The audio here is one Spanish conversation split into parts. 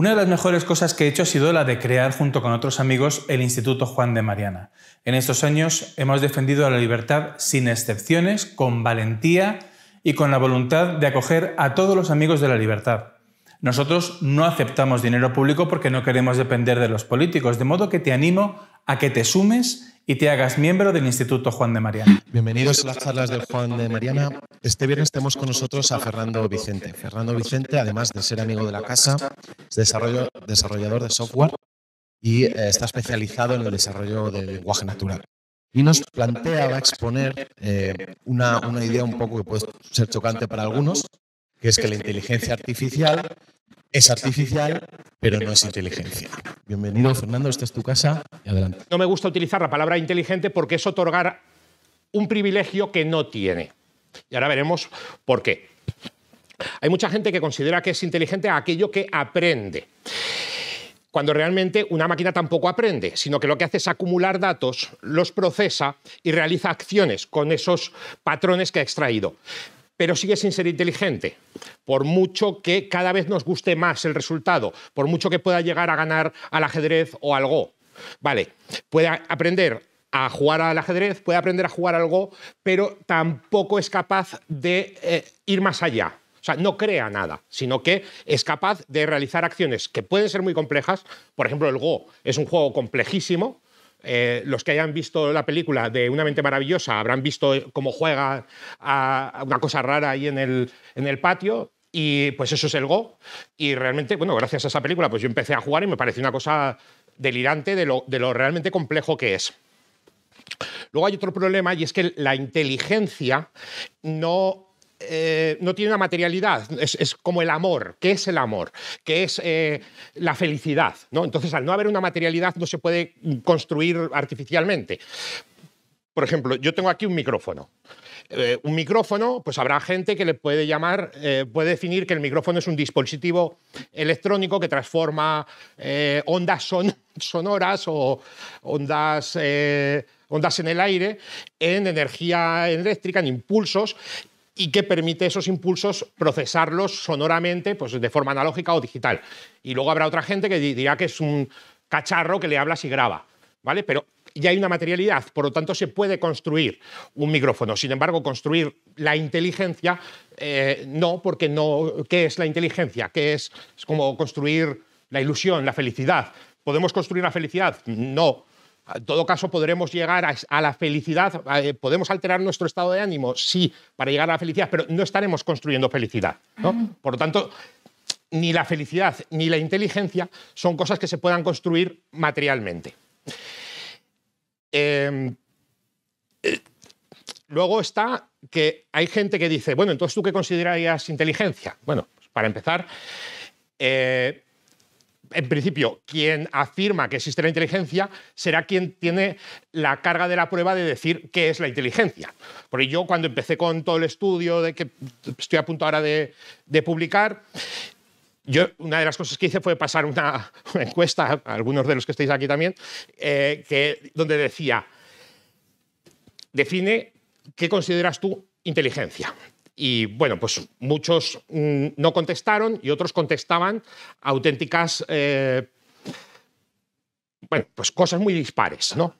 Una de las mejores cosas que he hecho ha sido la de crear junto con otros amigos el Instituto Juan de Mariana. En estos años hemos defendido a la libertad sin excepciones, con valentía y con la voluntad de acoger a todos los amigos de la libertad. Nosotros no aceptamos dinero público porque no queremos depender de los políticos, de modo que te animo a que te sumes y te hagas miembro del Instituto Juan de Mariana. Bienvenidos a las charlas de Juan de Mariana. Este viernes tenemos con nosotros a Fernando Vicente. Fernando Vicente, además de ser amigo de la casa, es desarrollo, desarrollador de software y eh, está especializado en el desarrollo del lenguaje natural. Y nos plantea, va a exponer eh, una, una idea un poco que puede ser chocante para algunos, que es que la inteligencia artificial es artificial, pero no es inteligencia. Bienvenido, Fernando, esta es tu casa adelante. No me gusta utilizar la palabra inteligente porque es otorgar un privilegio que no tiene. Y ahora veremos por qué. Hay mucha gente que considera que es inteligente aquello que aprende, cuando realmente una máquina tampoco aprende, sino que lo que hace es acumular datos, los procesa y realiza acciones con esos patrones que ha extraído pero sigue sin ser inteligente. Por mucho que cada vez nos guste más el resultado, por mucho que pueda llegar a ganar al ajedrez o al go. Vale, puede aprender a jugar al ajedrez, puede aprender a jugar al go, pero tampoco es capaz de eh, ir más allá. O sea, no crea nada, sino que es capaz de realizar acciones que pueden ser muy complejas. Por ejemplo, el Go es un juego complejísimo, eh, los que hayan visto la película de Una mente maravillosa habrán visto cómo juega a una cosa rara ahí en el, en el patio. Y pues eso es el Go. Y realmente, bueno, gracias a esa película, pues yo empecé a jugar y me pareció una cosa delirante de lo, de lo realmente complejo que es. Luego hay otro problema y es que la inteligencia no eh, no tiene una materialidad, es, como el amor. ¿Qué es el amor? ¿Qué es eh, la felicidad? ¿no? Entonces, al no haber una materialidad, no se puede construir artificialmente. Por ejemplo, yo tengo aquí un micrófono. Eh, un micrófono, pues habrá gente que le puede llamar, puede definir que el micrófono es un dispositivo electrónico que transforma ondas sonoras o ondas, ondas en el aire en energía eléctrica, en impulsos y que permite esos impulsos procesarlos sonoramente, pues de forma analógica o digital. Y luego habrá otra gente que dirá que es un cacharro que le hablas y graba, ¿vale? Pero ya hay una materialidad, por lo tanto se puede construir un micrófono. Sin embargo, construir la inteligencia, eh, no, porque no. ¿Qué es la inteligencia? ¿Qué es? Es como construir la ilusión, la felicidad. ¿Podemos construir la felicidad? No, en todo caso, podremos llegar a, la felicidad, eh, podemos alterar nuestro estado de ánimo, sí, para llegar a la felicidad, pero no estaremos construyendo felicidad. Por lo tanto, ni la felicidad ni la inteligencia son cosas que se puedan construir materialmente. Em, eh, luego está que hay gente que dice, bueno, entonces tú qué considerarías inteligencia. Bueno, pues, para empezar, eh, en principio, quien afirma que existe la inteligencia será quien tiene la carga de la prueba de decir qué es la inteligencia. Porque yo, cuando empecé con todo el estudio de que estoy a punto ahora de, publicar, yo una de las cosas que hice fue pasar una, encuesta, a algunos de los que estáis aquí también, eh, que, donde decía, define qué consideras tú inteligencia. Y bueno, pues muchos mm, no contestaron y otros contestaban auténticas, eh, bueno, pues cosas muy dispares, ¿no?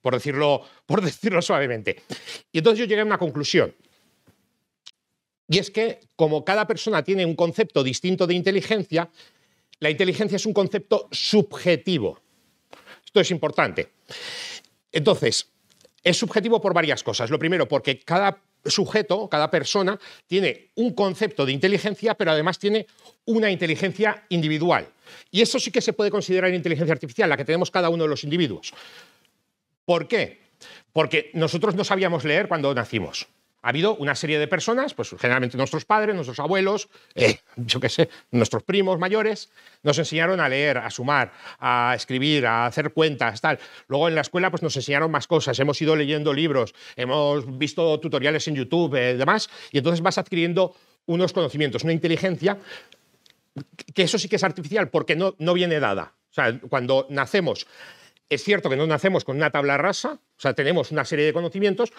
Por decirlo, por decirlo suavemente. Y entonces yo llegué a una conclusión. Y es que como cada persona tiene un concepto distinto de inteligencia, la inteligencia es un concepto subjetivo. Esto es importante. Entonces, es subjetivo por varias cosas. Lo primero, porque cada sujeto, cada persona, tiene un concepto de inteligencia, pero además tiene una inteligencia individual. Y eso sí que se puede considerar inteligencia artificial, la que tenemos cada uno de los individuos. ¿Por qué? Porque nosotros no sabíamos leer cuando nacimos ha habido una serie de personas, pues generalmente nuestros padres, nuestros abuelos, eh, yo qué sé, nuestros primos mayores, nos enseñaron a leer, a sumar, a escribir, a hacer cuentas, tal. Luego en la escuela pues nos enseñaron más cosas, hemos ido leyendo libros, hemos visto tutoriales en YouTube, eh, demás, y entonces vas adquiriendo unos conocimientos, una inteligencia que eso sí que es artificial porque no, no viene dada. O sea, cuando nacemos, es cierto que no nacemos con una tabla rasa, o sea, tenemos una serie de conocimientos,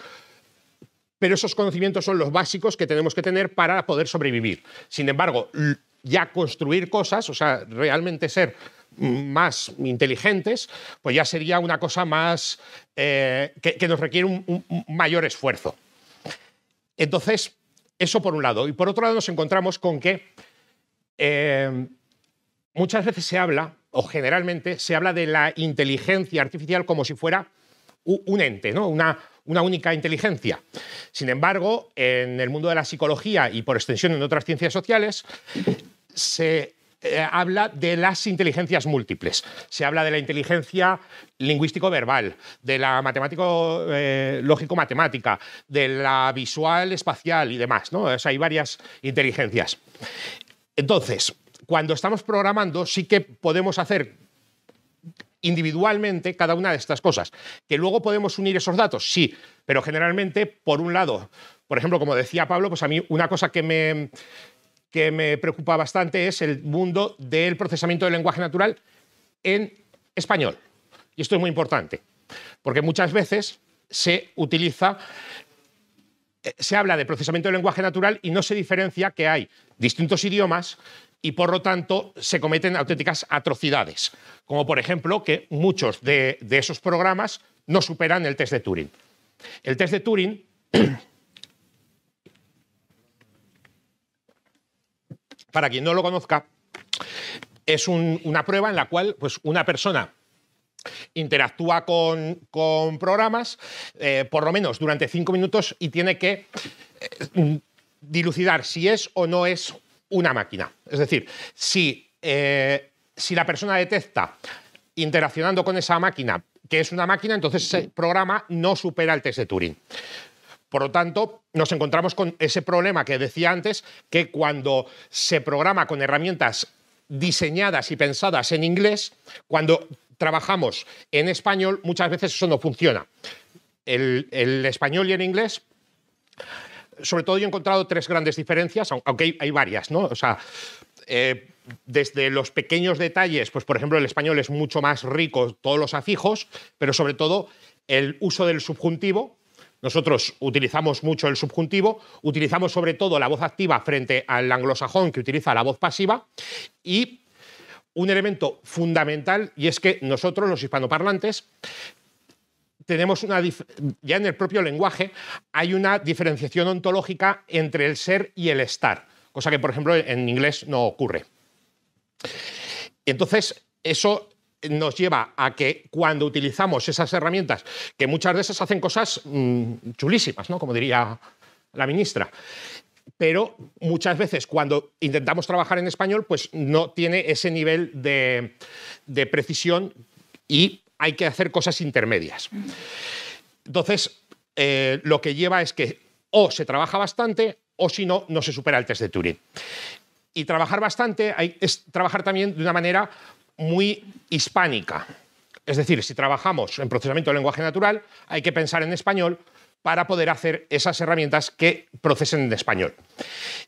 pero esos conocimientos son los básicos que tenemos que tener para poder sobrevivir. Sin embargo, ya construir cosas, o sea, realmente ser mm, más inteligentes, pues ya sería una cosa más eh, que, nos requiere un, mayor esfuerzo. Entonces, eso por un lado. Y por otro lado nos encontramos con que em, muchas veces se habla, o generalmente se habla de la inteligencia artificial como si fuera un ente, ¿no? una, única inteligencia. Sin embargo, en el mundo de la psicología y por extensión en otras ciencias sociales, se eh, habla de las inteligencias múltiples. Se habla de la inteligencia lingüístico-verbal, de la matemático-lógico-matemática, eh, de la visual-espacial y demás. ¿no? hay varias inteligencias. Entonces, cuando estamos programando, sí que podemos hacer individualmente cada una de estas cosas. ¿Que luego podemos unir esos datos? Sí, pero generalmente, por un lado, por ejemplo, como decía Pablo, pues a mí una cosa que me, que me preocupa bastante es el mundo del procesamiento del lenguaje natural en español. Y esto es muy importante, porque muchas veces se utiliza eh, se habla de procesamiento del lenguaje natural y no se diferencia que hay distintos idiomas y por lo tanto se cometen auténticas atrocidades, como por ejemplo que muchos de, esos programas no superan el test de Turing. El test de Turing... para quien no lo conozca, es una prueba en la cual pues, una persona interactúa con, programas eh, por lo menos durante cinco minutos y tiene que eh, dilucidar si es o no es una máquina. Es decir, si, eh, si la persona detecta interaccionando con esa máquina que es una máquina, entonces ese programa no supera el test de Turing. Por lo tanto, nos encontramos con ese problema que decía antes, que cuando se programa con herramientas diseñadas y pensadas en inglés, cuando trabajamos en español, muchas veces eso no funciona. El, el español y el inglés sobre todo yo he encontrado tres grandes diferencias, aunque hay, varias, ¿no? O sea, eh, desde los pequeños detalles, pues por ejemplo el español es mucho más rico, todos los afijos, pero sobre todo el uso del subjuntivo. Nosotros utilizamos mucho el subjuntivo, utilizamos sobre todo la voz activa frente al anglosajón que utiliza la voz pasiva y un elemento fundamental y es que nosotros los hispanoparlantes tenemos una ya en el propio lenguaje hay una diferenciación ontológica entre el ser y el estar, cosa que por ejemplo en inglés no ocurre. Entonces, eso nos lleva a que cuando utilizamos esas herramientas, que muchas veces hacen cosas mm, chulísimas, ¿no? como diría la ministra, pero muchas veces cuando intentamos trabajar en español, pues no tiene ese nivel de, de precisión y hay que hacer cosas intermedias. Entonces, eh, lo que lleva es que o se trabaja bastante o si no, no se supera el test de Turing. Y trabajar bastante es trabajar también de una manera muy hispánica. Es decir, si trabajamos en procesamiento de lenguaje natural, hay que pensar en español para poder hacer esas herramientas que procesen en español.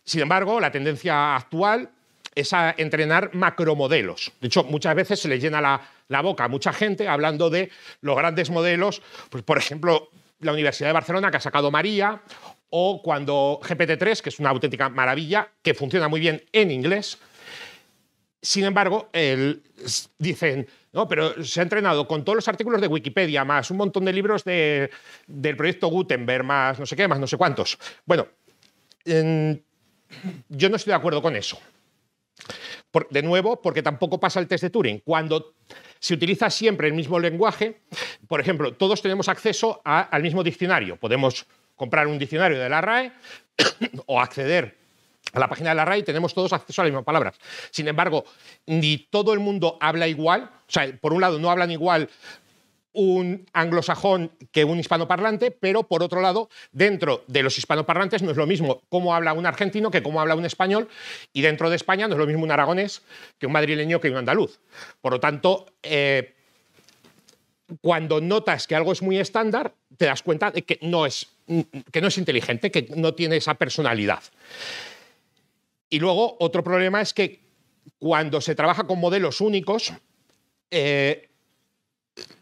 Sin embargo, la tendencia actual es a entrenar macromodelos. De hecho, muchas veces se le llena la, boca a mucha gente hablando de los grandes modelos, pues, por ejemplo, la Universidad de Barcelona que ha sacado María, o cuando GPT-3, que es una auténtica maravilla, que funciona muy bien en inglés. Sin embargo, dicen, no, pero se ha entrenado con todos los artículos de Wikipedia, más un montón de libros del proyecto Gutenberg, más no sé qué, más no sé cuántos. Bueno, yo no estoy de acuerdo con eso de nuevo, porque tampoco pasa el test de Turing. Cuando se utiliza siempre el mismo lenguaje, por ejemplo, todos tenemos acceso al mismo diccionario. Podemos comprar un diccionario de la RAE o acceder a la página de la RAE y tenemos todos acceso a las mismas palabras. Sin embargo, ni todo el mundo habla igual. O sea, por un lado, no hablan igual un anglosajón que un hispanoparlante, pero por otro lado, dentro de los hispanoparlantes no es lo mismo cómo habla un argentino que cómo habla un español, y dentro de España no es lo mismo un aragonés que un madrileño que un andaluz. Por lo tanto, eh, cuando notas que algo es muy estándar, te das cuenta de que no es, que no es inteligente, que no tiene esa personalidad. Y luego, otro problema es que cuando se trabaja con modelos únicos, eh,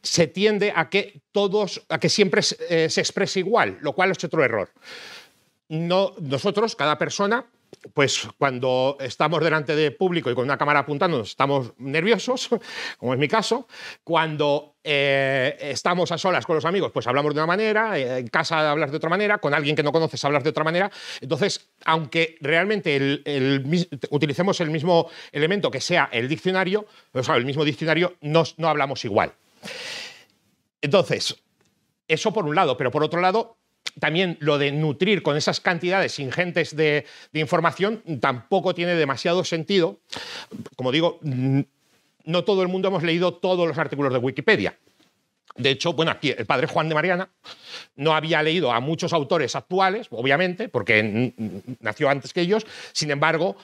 se tiende a que todos, a que siempre se, eh, exprese igual, lo cual es otro error. nosotros, cada persona, pues cuando estamos delante de público y con una cámara apuntando, estamos nerviosos, como es mi caso. Cuando eh, estamos a solas con los amigos, pues hablamos de una manera, eh, en casa hablas de otra manera, con alguien que no conoces hablas de otra manera. Entonces, aunque realmente utilicemos el mismo elemento que sea el diccionario, o el mismo diccionario, no hablamos igual. Entonces, eso por un lado, pero por otro lado, también lo de nutrir con esas cantidades ingentes de, de, información tampoco tiene demasiado sentido. Como digo, no todo el mundo hemos leído todos los artículos de Wikipedia. De hecho, bueno, aquí el padre Juan de Mariana no había leído a muchos autores actuales, obviamente, porque nació antes que ellos, sin embargo,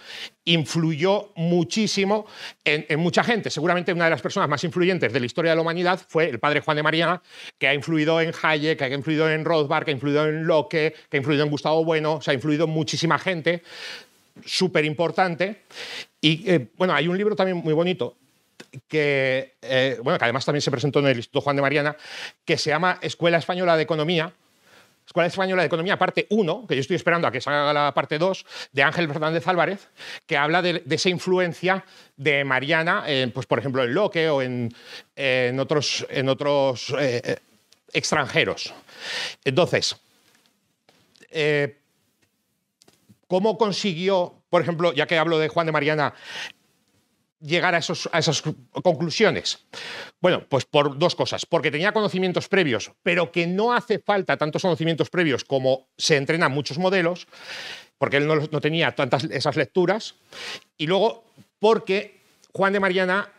influyó muchísimo en, mucha gente. Seguramente una de las personas más influyentes de la historia de la humanidad fue el padre Juan de Mariana, que ha influido en Hayek, que ha influido en Rothbard, que ha influido en Locke, que ha influido en Gustavo Bueno, se ha influido en muchísima gente súper importante. Y eh, bueno, hay un libro también muy bonito que, eh, bueno, que además también se presentó en el Instituto Juan de Mariana, que se llama Escuela Española de Economía. Escuela Española de Economía, parte 1, que yo estoy esperando a que salga la parte 2, de Ángel Fernández Álvarez, que habla de, esa influencia de Mariana, pues por ejemplo, en Locke o en, otros, en otros eh, extranjeros. Entonces, eh, ¿cómo consiguió, por ejemplo, ya que hablo de Juan de Mariana, llegar a, esos, a esas conclusiones? Bueno, pues por dos cosas. Porque tenía conocimientos previos, pero que no hace falta tantos conocimientos previos como se entrenan muchos modelos, porque él no, tenía tantas esas lecturas. Y luego, porque Juan de Mariana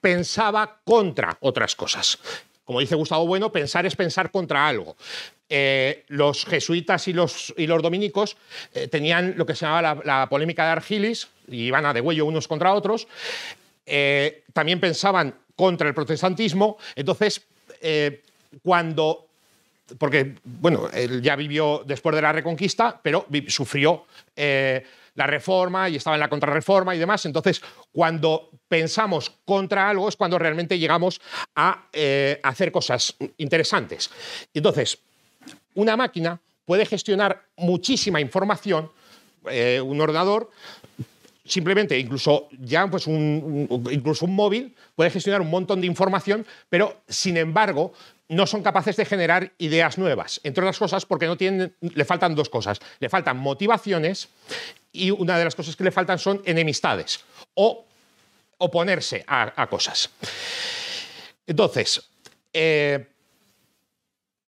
pensaba contra otras cosas. Como dice Gustavo Bueno, pensar es pensar contra algo. Eh, los jesuitas y los, y los dominicos eh, tenían lo que se llamaba la, la, polémica de Argilis, y iban a de huello unos contra otros. Eh, también pensaban contra el protestantismo. Entonces, eh, cuando porque, bueno, él ya vivió después de la Reconquista, pero sufrió eh, la reforma y estaba en la contrarreforma y demás. Entonces, cuando pensamos contra algo es cuando realmente llegamos a hacer cosas interesantes. Entonces, una máquina puede gestionar muchísima información, un ordenador, simplemente, incluso ya pues un, incluso un móvil puede gestionar un montón de información, pero sin embargo no son capaces de generar ideas nuevas, entre otras cosas porque no tienen, le faltan dos cosas, le faltan motivaciones y una de las cosas que le faltan son enemistades o oponerse a, cosas. Entonces, eh,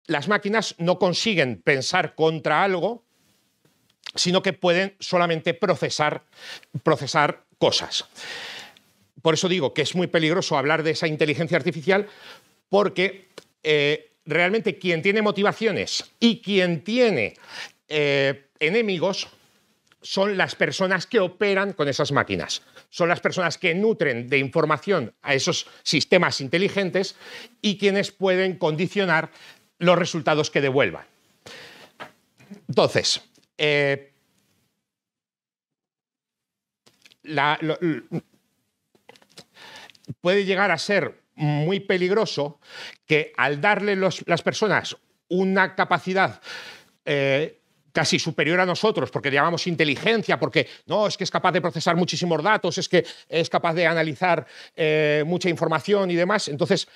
las máquinas no consiguen pensar contra algo sino que pueden solamente procesar, cosas. Por eso digo que es muy peligroso hablar de esa inteligencia artificial porque eh, realmente quien tiene motivaciones y quien tiene eh, enemigos son las personas que operan con esas máquinas, son las personas que nutren de información a esos sistemas inteligentes y quienes pueden condicionar los resultados que devuelvan. Entonces, eh, puede llegar a ser muy peligroso que al darle las personas una capacidad eh, casi superior a nosotros, porque llamamos inteligencia, porque no, es que es capaz de procesar muchísimos datos, es que es capaz de analizar eh, mucha información y demás, entonces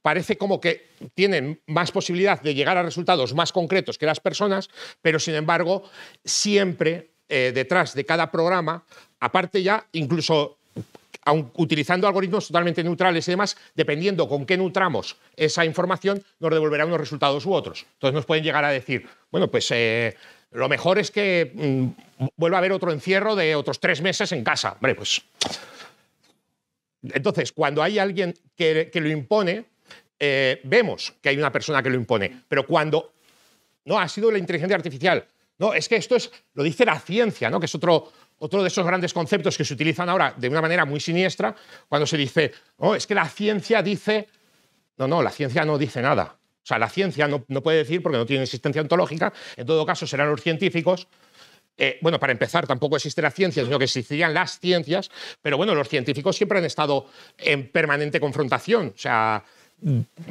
parece como que tienen más posibilidad de llegar a resultados más concretos que las personas, pero sin embargo, siempre eh, detrás de cada programa, aparte ya, incluso utilizando algoritmos totalmente neutrales y demás, dependiendo con qué nutramos esa información, nos devolverá unos resultados u otros. Entonces nos pueden llegar a decir, bueno, pues... Eh, lo mejor es que mm, vuelva a haber otro encierro de otros tres meses en casa. pues entonces, cuando hay alguien que, lo impone, eh, vemos que hay una persona que lo impone, pero cuando no ha sido la inteligencia artificial, no, es que esto es, lo dice la ciencia, ¿no? que es otro, otro de esos grandes conceptos que se utilizan ahora de una manera muy siniestra, cuando se dice, oh, es que la ciencia dice, no, no, la ciencia no dice nada. O sea, la ciencia no, no puede decir porque no tiene existencia ontológica, en todo caso serán los científicos. Eh, bueno, para empezar, tampoco existe la ciencia, sino que existirían las ciencias, pero bueno, los científicos siempre han estado en permanente confrontación. O sea,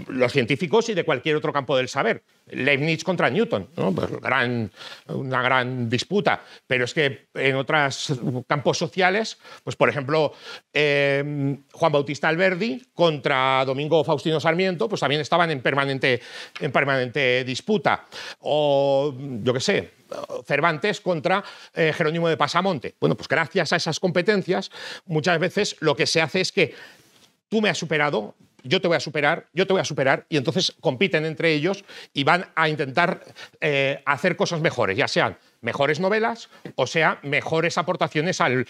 los científicos y de cualquier otro campo del saber. Leibniz contra Newton, pues una gran disputa. Pero es que en otros campos sociales, pues por ejemplo, eh, Juan Bautista Alberdi contra Domingo Faustino Sarmiento, pues también estaban en permanente, en permanente disputa. O yo qué sé, Cervantes contra eh, Jerónimo de Pasamonte. Bueno, pues gracias a esas competencias, muchas veces lo que se hace es que tú me has superado, yo te voy a superar, yo te voy a superar, y entonces compiten entre ellos y van a intentar eh, hacer cosas mejores, ya sean mejores novelas o sea mejores aportaciones al,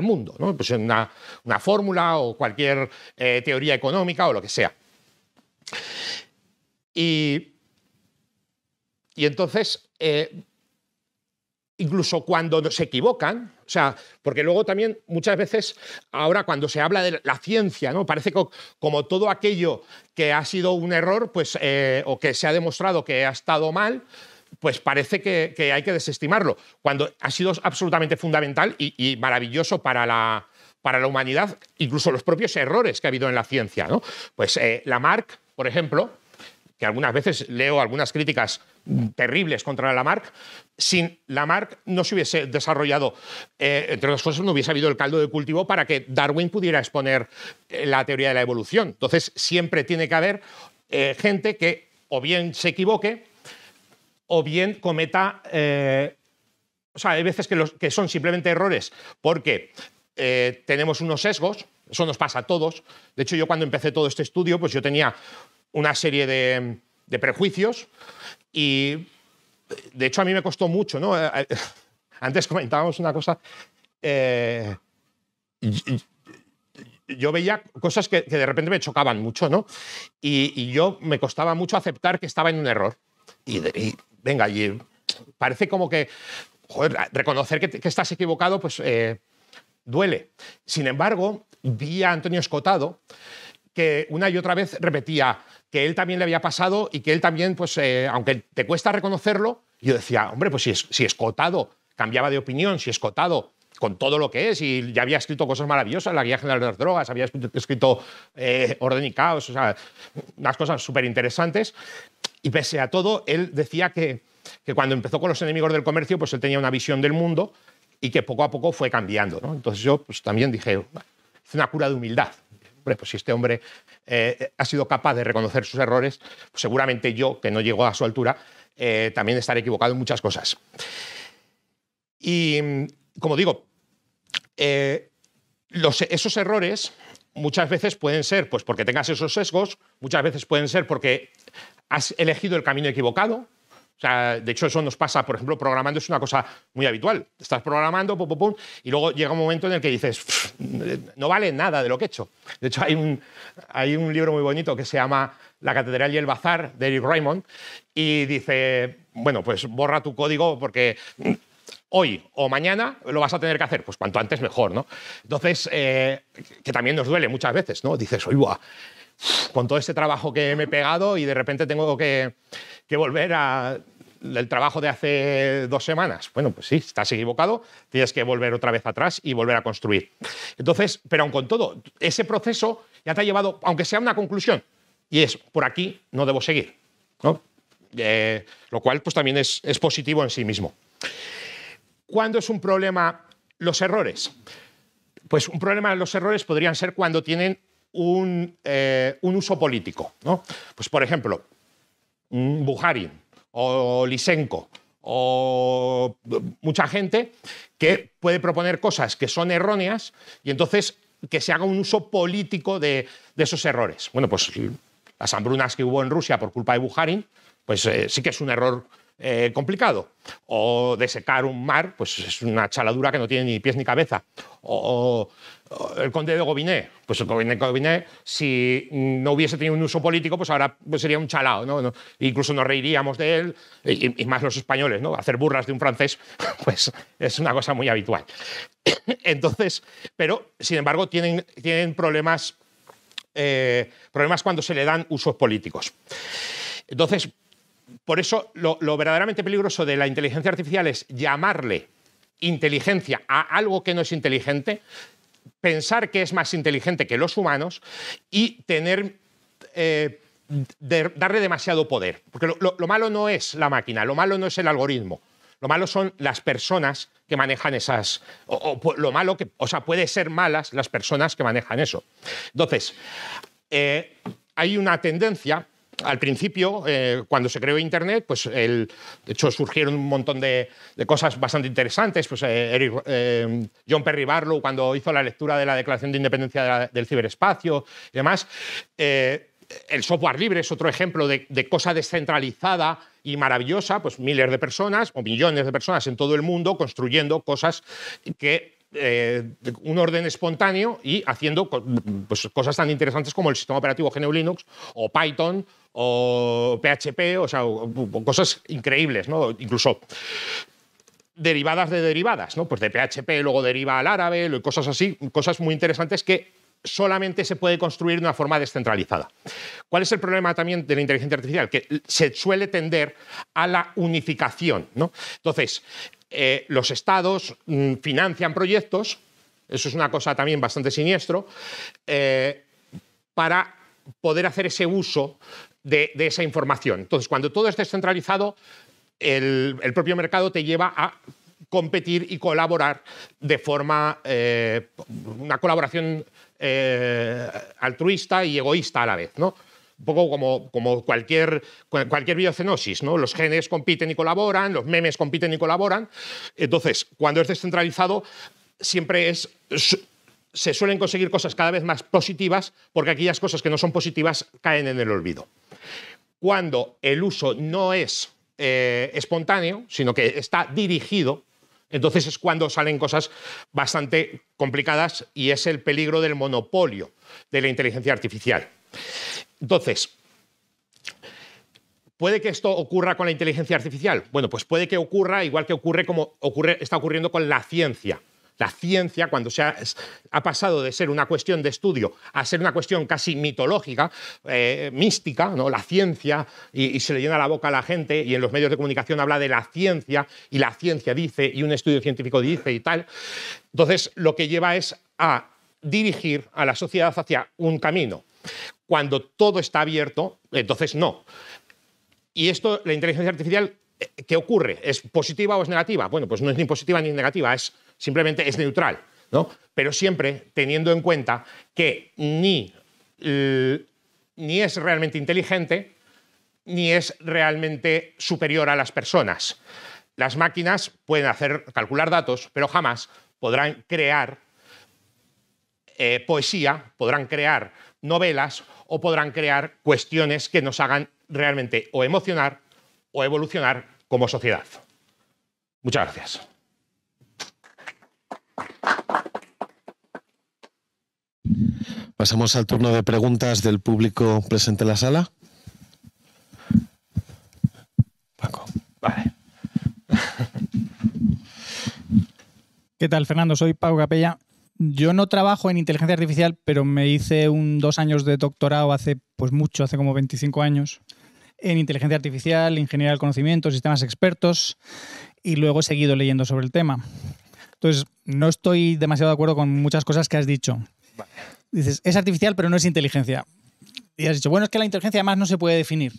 mundo, pues una, una fórmula o cualquier eh, teoría económica o lo que sea. Y, entonces, eh, incluso cuando se equivocan, o sea, porque luego también muchas veces, ahora cuando se habla de la ciencia, ¿no? Parece que como todo aquello que ha sido un error, pues, eh, o que se ha demostrado que ha estado mal, pues parece que, hay que desestimarlo, cuando ha sido absolutamente fundamental y, maravilloso para la, para la humanidad, incluso los propios errores que ha habido en la ciencia. Pues eh, Lamarck, por ejemplo, que algunas veces leo algunas críticas terribles contra Lamarck, sin Lamarck no se hubiese desarrollado, eh, entre otras cosas, no hubiese habido el caldo de cultivo para que Darwin pudiera exponer eh, la teoría de la evolución. Entonces, siempre tiene que haber eh, gente que o bien se equivoque o bien cometa... o sea, hay veces que, los, que son simplemente errores porque tenemos unos sesgos, eso nos pasa a todos. De hecho, yo cuando empecé todo este estudio, pues yo tenía una serie de, de prejuicios y de hecho, a mí me costó mucho, ¿no? Eh, eh, antes comentábamos una cosa. Eh, yo veía cosas que, de repente me chocaban mucho, ¿no? Y, yo me costaba mucho aceptar que estaba en un error. Y, venga, parece como que joder, reconocer que, estás equivocado, pues duele. Sin embargo, vi a Antonio Escotado que una y otra vez repetía, que él también le había pasado y que él también, pues, eh, aunque te cuesta reconocerlo, yo decía, hombre, pues si, si Escotado cambiaba de opinión, si Escotado con todo lo que es, y ya había escrito cosas maravillosas, la Guía General de las Drogas, había escrito eh, Orden y Caos, o sea, unas cosas súper interesantes. Y pese a todo, él decía que, que, cuando empezó con los enemigos del comercio, pues él tenía una visión del mundo y que poco a poco fue cambiando. Entonces yo pues, también dije, es una cura de humildad. Hombre, pues si este hombre eh, ha sido capaz de reconocer sus errores, seguramente yo, que no llego a su altura, eh, también estaré equivocado en muchas cosas. Y, como digo, eh, esos errores muchas veces pueden ser pues, porque tengas esos sesgos, muchas veces pueden ser porque has elegido el camino equivocado, de hecho, eso nos pasa, por ejemplo, programando es una cosa muy habitual. Estás programando, pum, pum, pum, y luego llega un momento en el que dices, no vale nada de lo que he hecho. De hecho, hay un, libro muy bonito que se llama La Catedral y el Bazar de Eric Raymond, y dice, bueno, pues borra tu código porque hoy o mañana lo vas a tener que hacer. Pues cuanto antes mejor, ¿no? Entonces, eh, que también nos duele muchas veces, ¿no? Dices, oye, con todo este trabajo que me he pegado y de repente tengo que, volver al trabajo de hace dos semanas. Bueno, pues sí, estás equivocado, tienes que volver otra vez atrás y volver a construir. Entonces, pero aun con todo, ese proceso ya te ha llevado, aunque sea una conclusión, y es, por aquí no debo seguir, ¿no? Eh, lo cual pues también es, es positivo en sí mismo. ¿Cuándo es un problema los errores? Pues un problema de los errores podrían ser cuando tienen eh, un, uso político. ¿no? Pues, por ejemplo, mm, Buharin, o Lisenko o mucha gente que puede proponer cosas que son erróneas y entonces que se haga un uso político de, esos errores. Bueno, pues las hambrunas que hubo en Rusia por culpa de Buharin, pues eh, sí que es un error eh, complicado. O desecar un mar, pues es una chaladura que no tiene ni pies ni cabeza. o el conde de Gobiné. Pues el conde de Gobiné, si no hubiese tenido un uso político, pues ahora pues sería un chalado, ¿no? Incluso nos reiríamos de él, y, más los españoles, ¿no? Hacer burras de un francés, pues es una cosa muy habitual. Entonces, pero sin embargo, tienen, problemas, eh, problemas cuando se le dan usos políticos. Entonces, por eso lo verdaderamente peligroso de la inteligencia artificial es llamarle inteligencia a algo que no es inteligente pensar que es más inteligente que los humanos y tener... Eh, darle demasiado poder. Porque lo, malo no es la máquina, lo malo no es el algoritmo. Lo malo son las personas que manejan esas. O, pues, lo malo que. O sea, puede ser malas las personas que manejan eso. Entonces, eh, hay una tendencia al principio, eh, cuando se creó Internet, pues de hecho surgieron un montón de, cosas bastante interesantes. Pues, eh, eh, John Perry Barlow, cuando hizo la lectura de la Declaración de Independencia del Ciberespacio y demás, el software libre es otro ejemplo de, de, cosa descentralizada y maravillosa, pues miles de personas o millones de personas en todo el mundo construyendo cosas que eh, un orden espontáneo y haciendo pues, cosas tan interesantes como el sistema operativo GNU Linux o Python o PHP, o sea, cosas increíbles, ¿no? Incluso derivadas de derivadas, ¿no? Pues de PHP luego deriva al árabe, cosas así, cosas muy interesantes que solamente se puede construir de una forma descentralizada. ¿Cuál es el problema también de la inteligencia artificial? Que se suele tender a la unificación. ¿no? Entonces, eh, los estados mm, financian proyectos, eso es una cosa también bastante siniestro, eh, para poder hacer ese uso de, esa información. Entonces, cuando todo es descentralizado, el, propio mercado te lleva a competir y colaborar de forma, eh, una colaboración altruista y egoísta a la vez. ¿no? un poco como, como cualquier, cualquier biocenosis, ¿no? Los genes compiten y colaboran, los memes compiten y colaboran. Entonces, cuando es descentralizado, siempre es se suelen conseguir cosas cada vez más positivas porque aquellas cosas que no son positivas caen en el olvido. Cuando el uso no es eh, espontáneo, sino que está dirigido, entonces es cuando salen cosas bastante complicadas y es el peligro del monopolio de la inteligencia artificial. Entonces, ¿Puede que esto ocurra con la inteligencia artificial? Bueno, pues puede que ocurra igual que ocurre como ocurre, está ocurriendo con la ciencia. La ciencia, cuando se ha, pasado de ser una cuestión de estudio a ser una cuestión casi mitológica, eh, mística, ¿no? la ciencia, y, y, se le llena la boca a la gente, y en los medios de comunicación habla de la ciencia, y la ciencia dice, y un estudio científico dice, y tal. Entonces, lo que lleva es a dirigir a la sociedad hacia un camino. Cuando todo está abierto, entonces no. Y esto, la inteligencia artificial, eh, ¿qué ocurre? ¿Es positiva o es negativa? Bueno, pues no es ni positiva ni negativa, es simplemente es neutral, ¿no? Pero siempre teniendo en cuenta que ni, ni es realmente inteligente ni es realmente superior a las personas. Las máquinas pueden hacer calcular datos, pero jamás podrán crear eh, poesía, podrán crear novelas o podrán crear cuestiones que nos hagan realmente o emocionar o evolucionar como sociedad. Muchas gracias. Pasamos al turno de preguntas del público presente en la sala. Paco. Vale. ¿Qué tal, Fernando? Soy Pau Capella yo no trabajo en inteligencia artificial, pero me hice un dos años de doctorado hace pues mucho, hace como 25 años, en inteligencia artificial, ingeniería del conocimiento, sistemas expertos, y luego he seguido leyendo sobre el tema. Entonces, no estoy demasiado de acuerdo con muchas cosas que has dicho. Dices, es artificial, pero no es inteligencia. Y has dicho, bueno, es que la inteligencia además no se puede definir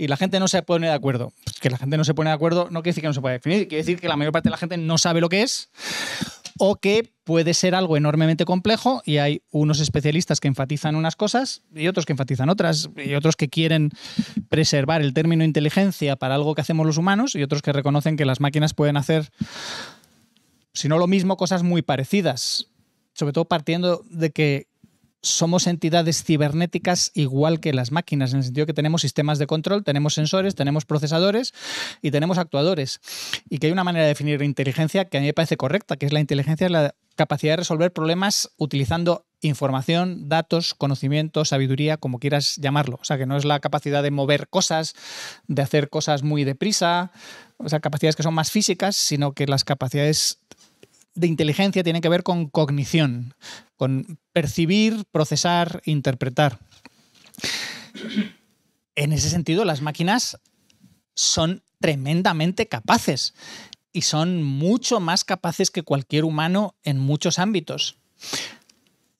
y la gente no se pone de acuerdo. Pues que la gente no se pone de acuerdo no quiere decir que no se pueda definir, quiere decir que la mayor parte de la gente no sabe lo que es o que puede ser algo enormemente complejo y hay unos especialistas que enfatizan unas cosas y otros que enfatizan otras, y otros que quieren preservar el término inteligencia para algo que hacemos los humanos y otros que reconocen que las máquinas pueden hacer, si no lo mismo, cosas muy parecidas, sobre todo partiendo de que somos entidades cibernéticas igual que las máquinas, en el sentido que tenemos sistemas de control, tenemos sensores, tenemos procesadores y tenemos actuadores. Y que hay una manera de definir inteligencia que a mí me parece correcta, que es la inteligencia es la capacidad de resolver problemas utilizando información, datos, conocimiento, sabiduría, como quieras llamarlo. O sea, que no es la capacidad de mover cosas, de hacer cosas muy deprisa, o sea, capacidades que son más físicas, sino que las capacidades de inteligencia tiene que ver con cognición, con percibir, procesar, interpretar. En ese sentido, las máquinas son tremendamente capaces y son mucho más capaces que cualquier humano en muchos ámbitos.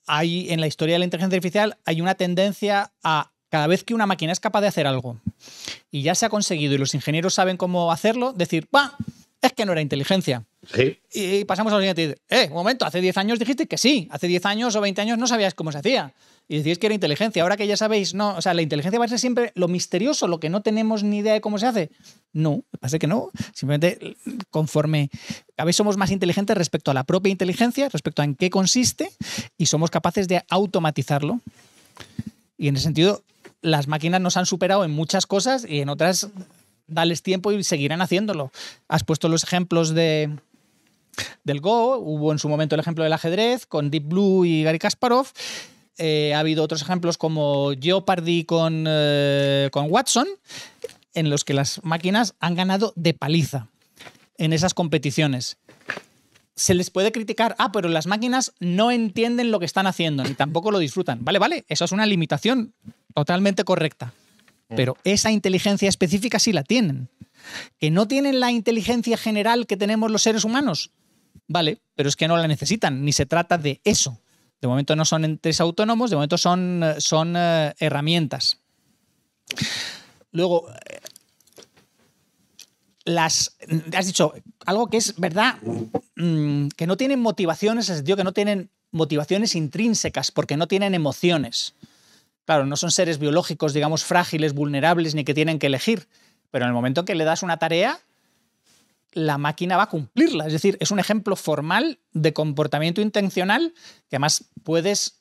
Hay en la historia de la inteligencia artificial hay una tendencia a cada vez que una máquina es capaz de hacer algo y ya se ha conseguido y los ingenieros saben cómo hacerlo, decir, va, es que no era inteligencia. Sí. Y, pasamos a siguiente. Eh, un momento, hace 10 años dijiste que sí. Hace 10 años o 20 años no sabías cómo se hacía. Y decís que era inteligencia. Ahora que ya sabéis, no. O sea, la inteligencia va a ser siempre lo misterioso, lo que no tenemos ni idea de cómo se hace. No, pasa que no. Simplemente conforme a veces somos más inteligentes respecto a la propia inteligencia, respecto a en qué consiste, y somos capaces de automatizarlo. Y en ese sentido, las máquinas nos han superado en muchas cosas y en otras dales tiempo y seguirán haciéndolo. Has puesto los ejemplos de, del Go, hubo en su momento el ejemplo del ajedrez con Deep Blue y Gary Kasparov. Eh, ha habido otros ejemplos como Jeopardy con, eh, con Watson, en los que las máquinas han ganado de paliza en esas competiciones se les puede criticar, ah, pero las máquinas no entienden lo que están haciendo, ni tampoco lo disfrutan. Vale, vale, eso es una limitación totalmente correcta. Mm. pero esa inteligencia específica sí la tienen. Que no tienen la inteligencia general que tenemos los seres humanos. Vale, pero es que no la necesitan, ni se trata de eso. De momento no son entes autónomos, de momento son, eh, eh, herramientas. Luego, eh, mm, Has dicho algo que es verdad, mm, que no tienen motivaciones, es el sentido que no tienen motivaciones intrínsecas, porque no tienen emociones. Claro, no son seres biológicos, digamos, frágiles, vulnerables, ni que tienen que elegir. Pero en el momento que le das una tarea, la máquina va a cumplirla. Es decir, es un ejemplo formal de comportamiento intencional que además puedes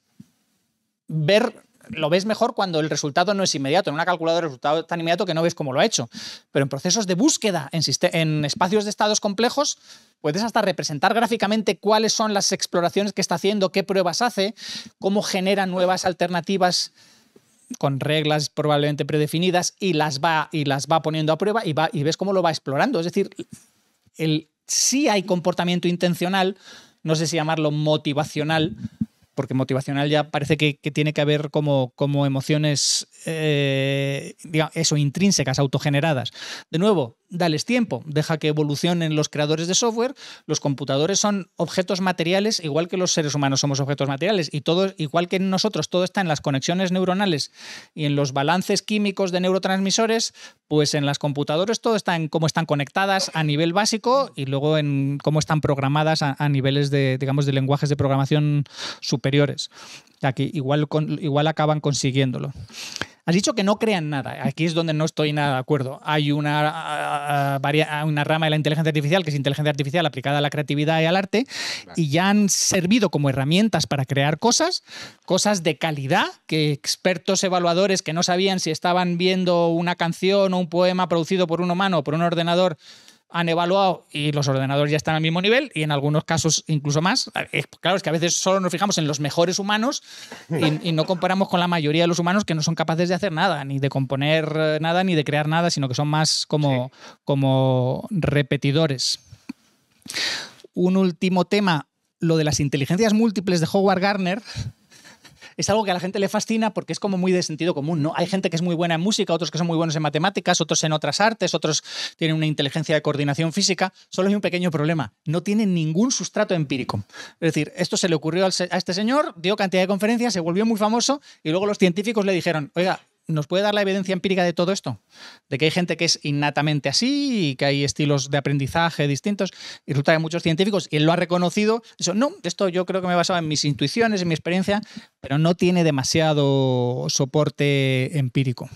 ver, lo ves mejor cuando el resultado no es inmediato. En una calculadora el resultado es tan inmediato que no ves cómo lo ha hecho. Pero en procesos de búsqueda, en espacios de estados complejos, puedes hasta representar gráficamente cuáles son las exploraciones que está haciendo, qué pruebas hace, cómo genera nuevas alternativas con reglas probablemente predefinidas y las va, y las va poniendo a prueba y, va, y ves cómo lo va explorando. Es decir, el, si hay comportamiento intencional, no sé si llamarlo motivacional, porque motivacional ya parece que, tiene que haber como, como emociones, eh, eso, intrínsecas, autogeneradas. De nuevo, dales tiempo, deja que evolucionen los creadores de software, los computadores son objetos materiales, igual que los seres humanos somos objetos materiales, y todo, igual que nosotros, todo está en las conexiones neuronales y en los balances químicos de neurotransmisores, pues en las computadoras todo está en cómo están conectadas a nivel básico y luego en cómo están programadas a, niveles de, digamos, de lenguajes de programación superiores. Ya igual, igual acaban consiguiéndolo. Has dicho que no crean nada. Aquí es donde no estoy nada de acuerdo. Hay una, una rama de la inteligencia artificial que es inteligencia artificial aplicada a la creatividad y al arte y ya han servido como herramientas para crear cosas, cosas de calidad, que expertos evaluadores que no sabían si estaban viendo una canción o un poema producido por un humano o por un ordenador han evaluado y los ordenadores ya están al mismo nivel y en algunos casos incluso más. Claro, es que a veces solo nos fijamos en los mejores humanos y, no comparamos con la mayoría de los humanos que no son capaces de hacer nada, ni de componer eh, nada, ni de crear nada, sino que son más como, como repetidores. Un último tema, lo de las inteligencias múltiples de Howard Gardner es algo que a la gente le fascina porque es como muy de sentido común, ¿no? Hay gente que es muy buena en música, otros que son muy buenos en matemáticas, otros en otras artes, otros tienen una inteligencia de coordinación física. Solo hay un pequeño problema, no tiene ningún sustrato empírico. Es decir, esto se le ocurrió a este señor, dio cantidad de conferencias, se volvió muy famoso y luego los científicos le dijeron, oiga, ¿Nos puede dar la evidencia empírica de todo esto? De que hay gente que es innatamente así y que hay estilos de aprendizaje distintos. Y resulta que muchos científicos, y él lo ha reconocido, eso, no, esto yo creo que me basaba en mis intuiciones, en mi experiencia, pero no tiene demasiado soporte empírico.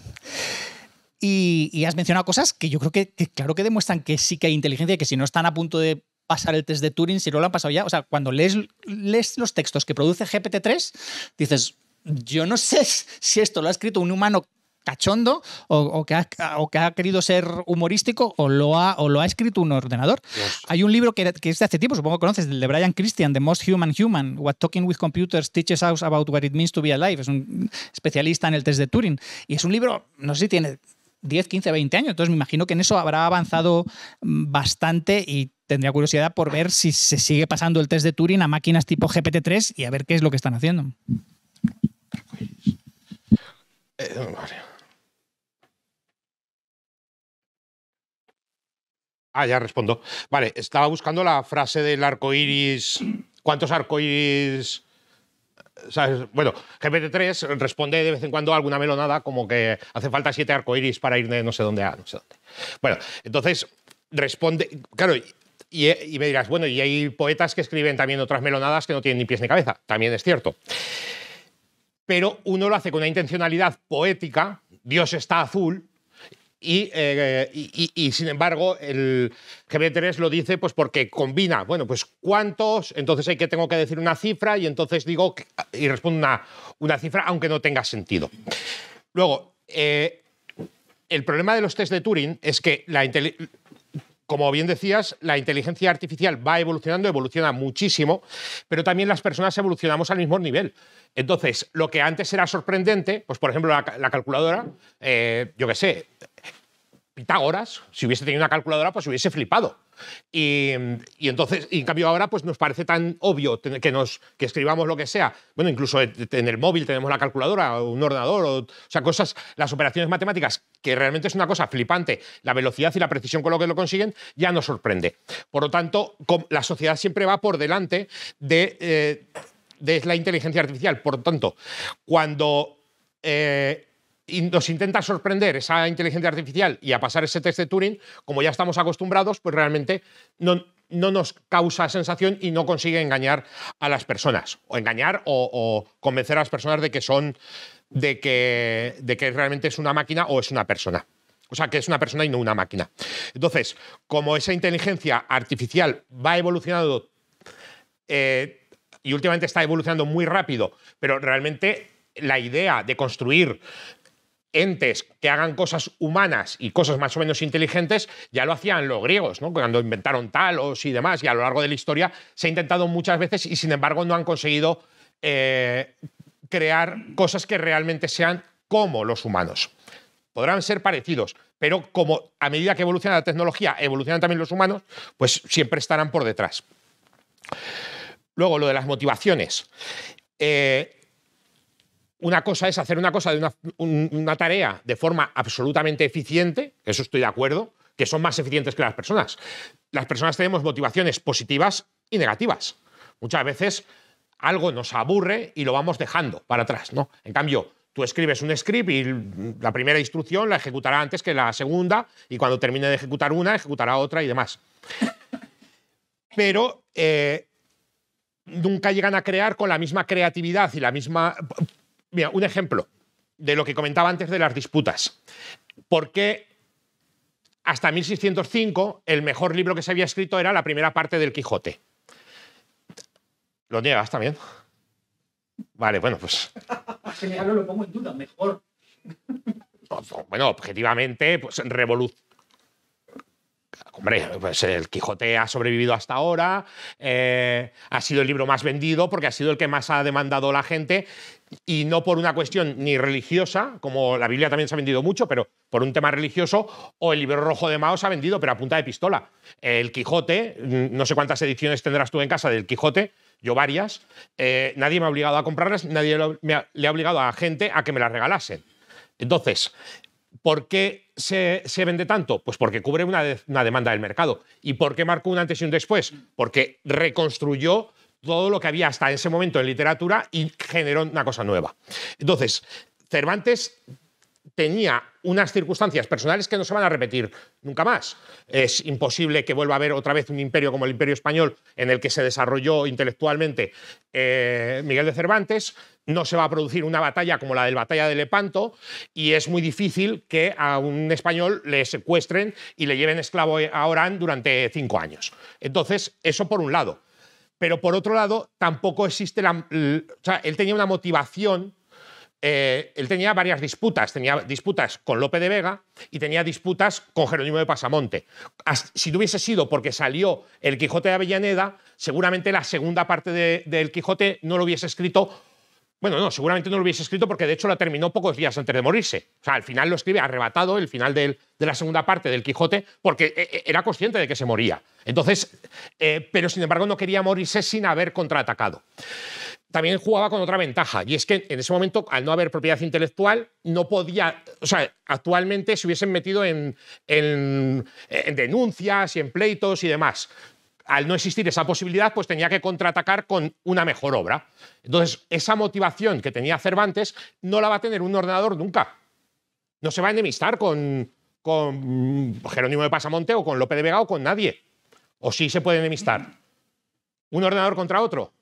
Y, has mencionado cosas que yo creo que, claro que demuestran que sí que hay inteligencia, que si no están a punto de pasar el test de Turing, si no lo han pasado ya, o sea, cuando lees, lees los textos que produce GPT-3, dices, yo no sé si esto lo ha escrito un humano cachondo o, o, que ha, querido ser humorístico o lo ha, o lo ha escrito un ordenador. Hay un libro que, que, es de hace tiempo, supongo que conoces, el de Brian Christian, The Most Human Human, What Talking with Computers Teaches Us About What It Means to Be Alive. Es un especialista en el test de Turing. Y es un libro, no sé si tiene 10, 15, 20 años, entonces me imagino que en eso habrá avanzado mm, bastante y tendría curiosidad por ver si se sigue pasando el test de Turing a máquinas tipo GPT-3 y a ver qué es lo que están haciendo. Eh, ah, ya respondo. Vale, estaba buscando la frase del arco iris. ¿Cuántos arco iris...? Bueno, GPT-3 responde de vez en cuando a alguna melonada como que hace falta siete iris para ir de no sé dónde a no sé dónde. Bueno, entonces responde. Claro, y, y, me dirás, bueno, y hay poetas que escriben también otras melonadas que no tienen ni pies ni cabeza. También es cierto pero uno lo hace con una intencionalidad poética, Dios está azul, y, eh, sin embargo, el GB3 lo dice pues porque combina, bueno, pues cuántos, entonces hay que tengo que decir una cifra y entonces digo y respondo una, cifra aunque no tenga sentido. Luego, eh, el problema de los test de Turing es que la, como bien decías, la inteligencia artificial va evolucionando, evoluciona muchísimo, pero también las personas evolucionamos al mismo nivel. Entonces, lo que antes era sorprendente, pues por ejemplo la, calculadora, eh, yo qué sé, Horas, si hubiese tenido una calculadora, pues hubiese flipado. Y, entonces, en cambio ahora, pues nos parece tan obvio que, nos, que escribamos lo que sea. Bueno, incluso en el móvil tenemos la calculadora, un ordenador, o, sea, cosas, las operaciones matemáticas, que realmente es una cosa flipante, la velocidad y la precisión con lo que lo consiguen, ya nos sorprende. Por lo tanto, la sociedad siempre va por delante de, eh, de la inteligencia artificial. Por lo tanto, cuando... Eh, nos intenta sorprender esa inteligencia artificial y a pasar ese test de Turing, como ya estamos acostumbrados, pues realmente no, no nos causa sensación y no consigue engañar a las personas, o engañar o, convencer a las personas de que son, de que, de que realmente es una máquina o es una persona. O sea, que es una persona y no una máquina. Entonces, como esa inteligencia artificial va evolucionando eh, y últimamente está evolucionando muy rápido, pero realmente la idea de construir entes que hagan cosas humanas y cosas más o menos inteligentes, ya lo hacían los griegos, cuando inventaron talos y demás, y a lo largo de la historia se ha intentado muchas veces y sin embargo no han conseguido eh, crear cosas que realmente sean como los humanos. Podrán ser parecidos, pero como a medida que evoluciona la tecnología, evolucionan también los humanos, pues siempre estarán por detrás. Luego, lo de las motivaciones. Eh, una cosa es hacer una cosa de una, tarea de forma absolutamente eficiente, eso estoy de acuerdo, que son más eficientes que las personas. Las personas tenemos motivaciones positivas y negativas. Muchas veces algo nos aburre y lo vamos dejando para atrás, ¿no? En cambio, tú escribes un script y la primera instrucción la ejecutará antes que la segunda y cuando termine de ejecutar una, ejecutará otra y demás. Pero eh, nunca llegan a crear con la misma creatividad y la misma Mira, un ejemplo de lo que comentaba antes de las disputas. ¿Por qué hasta 1605 el mejor libro que se había escrito era la primera parte del Quijote? ¿Lo niegas también? Vale, bueno, pues. General, lo pongo en duda, mejor. Bueno, objetivamente, pues revolución Hombre, pues el Quijote ha sobrevivido hasta ahora, eh, ha sido el libro más vendido porque ha sido el que más ha demandado la gente y no por una cuestión ni religiosa, como la Biblia también se ha vendido mucho, pero por un tema religioso, o el libro rojo de Mao se ha vendido, pero a punta de pistola. El Quijote, mm, no sé cuántas ediciones tendrás tú en casa del Quijote, yo varias, eh, nadie me ha obligado a comprarlas, nadie le ha obligado a gente a que me las regalasen. Entonces, ¿Por qué se, vende tanto? Pues porque cubre una, demanda del mercado. ¿Y por qué marcó un antes y un después? Porque reconstruyó todo lo que había hasta ese momento en literatura y generó una cosa nueva. Entonces, Cervantes tenía unas circunstancias personales que no se van a repetir nunca más. Es imposible que vuelva a haber otra vez un imperio como el imperio español en el que se desarrolló intelectualmente eh, Miguel de Cervantes no se va a producir una batalla como la del batalla de Lepanto y es muy difícil que a un español le secuestren y le lleven esclavo a Orán durante cinco años. Entonces, eso por un lado. Pero por otro lado, tampoco existe la... O sea, él tenía una motivación eh, él tenía varias disputas. Tenía disputas con Lope de Vega y tenía disputas con Jerónimo de Pasamonte. Si no hubiese sido porque salió El Quijote de Avellaneda, seguramente la segunda parte del Quijote no lo hubiese escrito bueno, no, seguramente no lo hubiese escrito porque de hecho la terminó pocos días antes de morirse. O sea, al final lo escribe arrebatado, el final de la segunda parte del Quijote, porque eh, eh, era consciente de que se moría. Entonces, eh, pero sin embargo no quería morirse sin haber contraatacado. También jugaba con otra ventaja, y es que en ese momento, al no haber propiedad intelectual, no podía, o sea, actualmente se hubiesen metido en denuncias y en pleitos y demás al no existir esa posibilidad, pues tenía que contraatacar con una mejor obra. Entonces, esa motivación que tenía Cervantes no la va a tener un ordenador nunca. No se va a enemistar con, con Jerónimo de Pasamonte o con López de Vega o con nadie. O sí se puede enemistar. Un ordenador contra otro.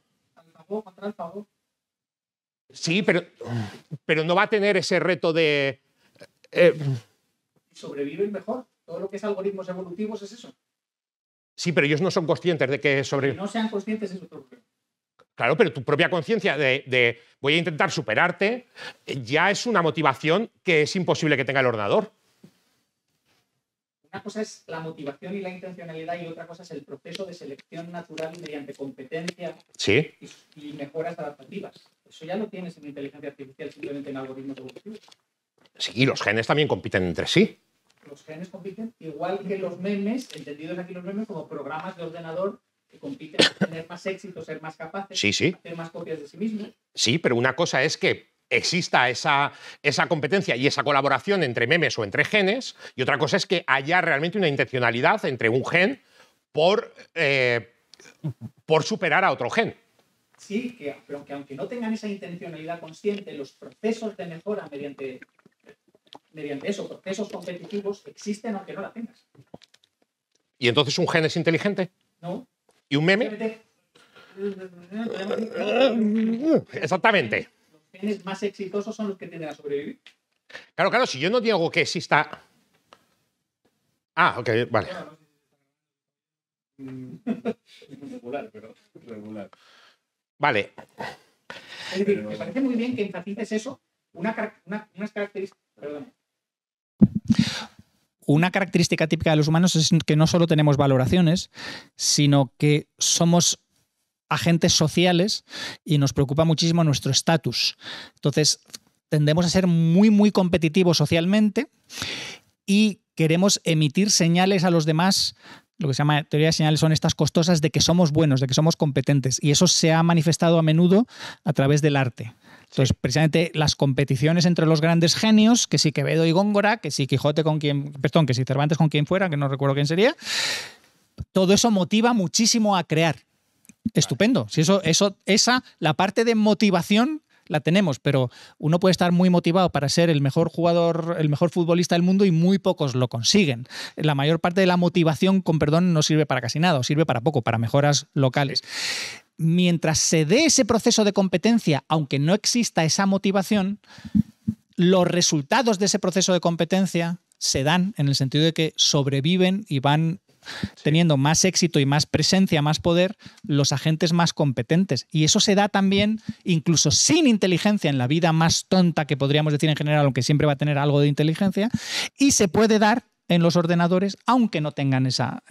Sí, pero, pero no va a tener ese reto de... Eh, ¿Sobreviven mejor? Todo lo que es algoritmos evolutivos es eso. Sí, pero ellos no son conscientes de que sobre... no sean conscientes es otro problema. Claro, pero tu propia conciencia de, voy a intentar superarte eh, ya es una motivación que es imposible que tenga el ordenador. Una cosa es la motivación y la intencionalidad y otra cosa es el proceso de selección natural mediante competencia y, mejoras adaptativas. Eso ya lo tienes en inteligencia artificial, simplemente en algoritmos evolutivos. Sí, y los genes también compiten entre sí los genes compiten, igual que los memes, entendidos aquí los memes como programas de ordenador que compiten para tener más éxito, ser más capaces, sí, hacer más copias de sí mismos. Sí, pero una cosa es que exista esa, esa, competencia y esa colaboración entre memes o entre genes, y otra cosa es que haya realmente una intencionalidad entre un gen por, eh, por superar a otro gen. Sí, pero que aunque no tengan esa intencionalidad consciente, los procesos de mejora mediante mediante eso, procesos competitivos existen aunque no la tengas. ¿Y entonces un gen es inteligente? No. ¿Y un meme? Exactamente. Los genes más exitosos son los que tienen a sobrevivir. Claro, claro, si yo no digo que exista. Ah, ok, vale. regular, pero regular. Vale. Es decir, me parece muy bien que enfatices eso, una, una, unas características. Perdón. Una característica típica de los humanos es que no solo tenemos valoraciones, sino que somos agentes sociales y nos preocupa muchísimo nuestro estatus. Entonces, tendemos a ser muy, muy competitivos socialmente y queremos emitir señales a los demás. Lo que se llama teoría de señales son estas costosas de que somos buenos, de que somos competentes. Y eso se ha manifestado a menudo a través del arte. Entonces, precisamente las competiciones entre los grandes genios, que si Quevedo y Góngora, que si Quijote con quien, perdón, que Cervantes con quien fuera, que no recuerdo quién sería, todo eso motiva muchísimo a crear. Estupendo. Si eso, eso, esa, la parte de motivación la tenemos, pero uno puede estar muy motivado para ser el mejor jugador, el mejor futbolista del mundo y muy pocos lo consiguen. La mayor parte de la motivación, con perdón, no sirve para casi nada, sirve para poco, para mejoras locales mientras se dé ese proceso de competencia, aunque no exista esa motivación, los resultados de ese proceso de competencia se dan en el sentido de que sobreviven y van teniendo más éxito y más presencia, más poder, los agentes más competentes. Y eso se da también, incluso sin inteligencia, en la vida más tonta que podríamos decir en general, aunque siempre va a tener algo de inteligencia, y se puede dar en los ordenadores, aunque no tengan esa,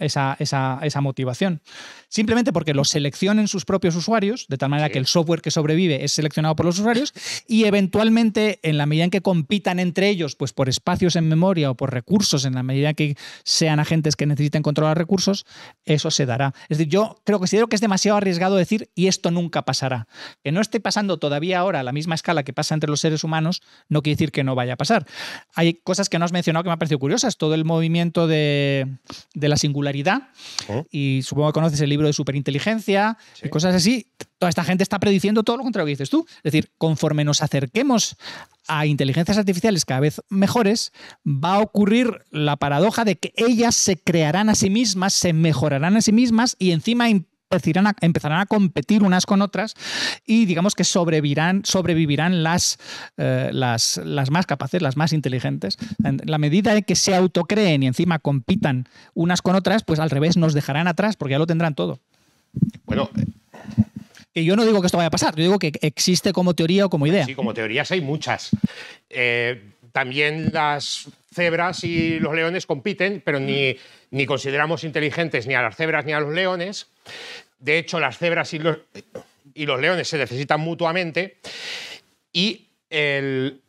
motivación. Simplemente porque los seleccionen sus propios usuarios, de tal manera que el software que sobrevive es seleccionado por los usuarios, y eventualmente, en la medida en que compitan entre ellos, pues por espacios en memoria o por recursos, en la medida que sean agentes que necesiten controlar recursos, eso se dará. Es decir, yo creo que considero que es demasiado arriesgado decir, y esto nunca pasará. Que no esté pasando todavía ahora a la misma escala que pasa entre los seres humanos, no quiere decir que no vaya a pasar. Hay cosas que no has mencionado que me han parecido curiosas. Todo el movimiento de, de la singularidad. Y supongo que conoces el libro de superinteligencia y cosas así. Toda esta gente está prediciendo todo lo contrario que dices tú. Es decir, conforme nos acerquemos a inteligencias artificiales cada vez mejores, va a ocurrir la paradoja de que ellas se crearán a sí mismas, se mejorarán a sí mismas y encima empezarán a competir unas con otras y digamos que sobrevivirán, sobrevivirán eh, las, las, más capaces, las más inteligentes. En la medida en que se autocreen y encima compitan unas con otras, pues al revés nos dejarán atrás porque ya lo tendrán todo. Bueno. Eh, que yo no digo que esto vaya a pasar, yo digo que existe como teoría o como idea. Sí, como teorías hay muchas. Eh, también las cebras y los leones compiten, pero ni, ni consideramos inteligentes ni a las cebras ni a los leones. De hecho, las cebras y los, y los leones se necesitan mutuamente. Y el,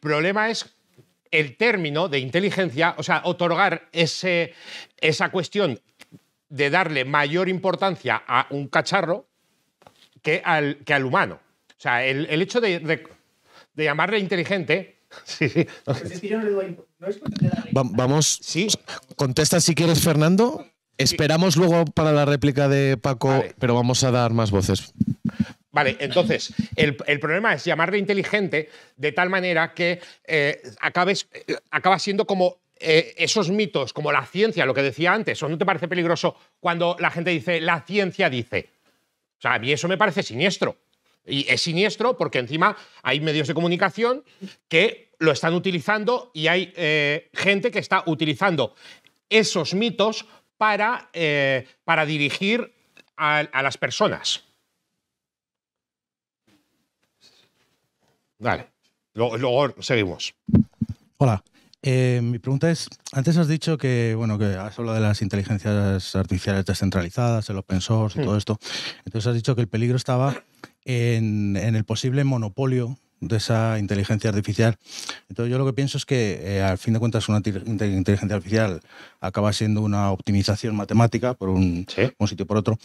problema es el término de inteligencia, o sea, otorgar ese, esa cuestión de darle mayor importancia a un cacharro que al, que al humano. O sea, el, hecho de de llamarle inteligente. Sí, sí. vamos. Sí. Contesta si quieres, Fernando. Esperamos luego para la réplica de Paco, pero vamos a dar más voces. Vale, entonces, el, problema es llamarle inteligente de tal manera que eh, acabes, eh, acaba siendo como eh, esos mitos, como la ciencia, lo que decía antes, ¿o no te parece peligroso cuando la gente dice, la ciencia dice? O sea, a mí eso me parece siniestro. Y es siniestro porque encima hay medios de comunicación que lo están utilizando y hay eh, gente que está utilizando esos mitos para, eh, para dirigir a, las personas. Vale, luego seguimos. Hola. Eh, mi pregunta es, antes has dicho que, bueno, que has hablado de las inteligencias artificiales descentralizadas, el open source y hmm. todo esto. Entonces has dicho que el peligro estaba en el posible monopolio de esa inteligencia artificial. Entonces yo lo que pienso es que eh, al fin de cuentas una inteligencia artificial acaba siendo una optimización matemática por un, sitio un sitio por otro.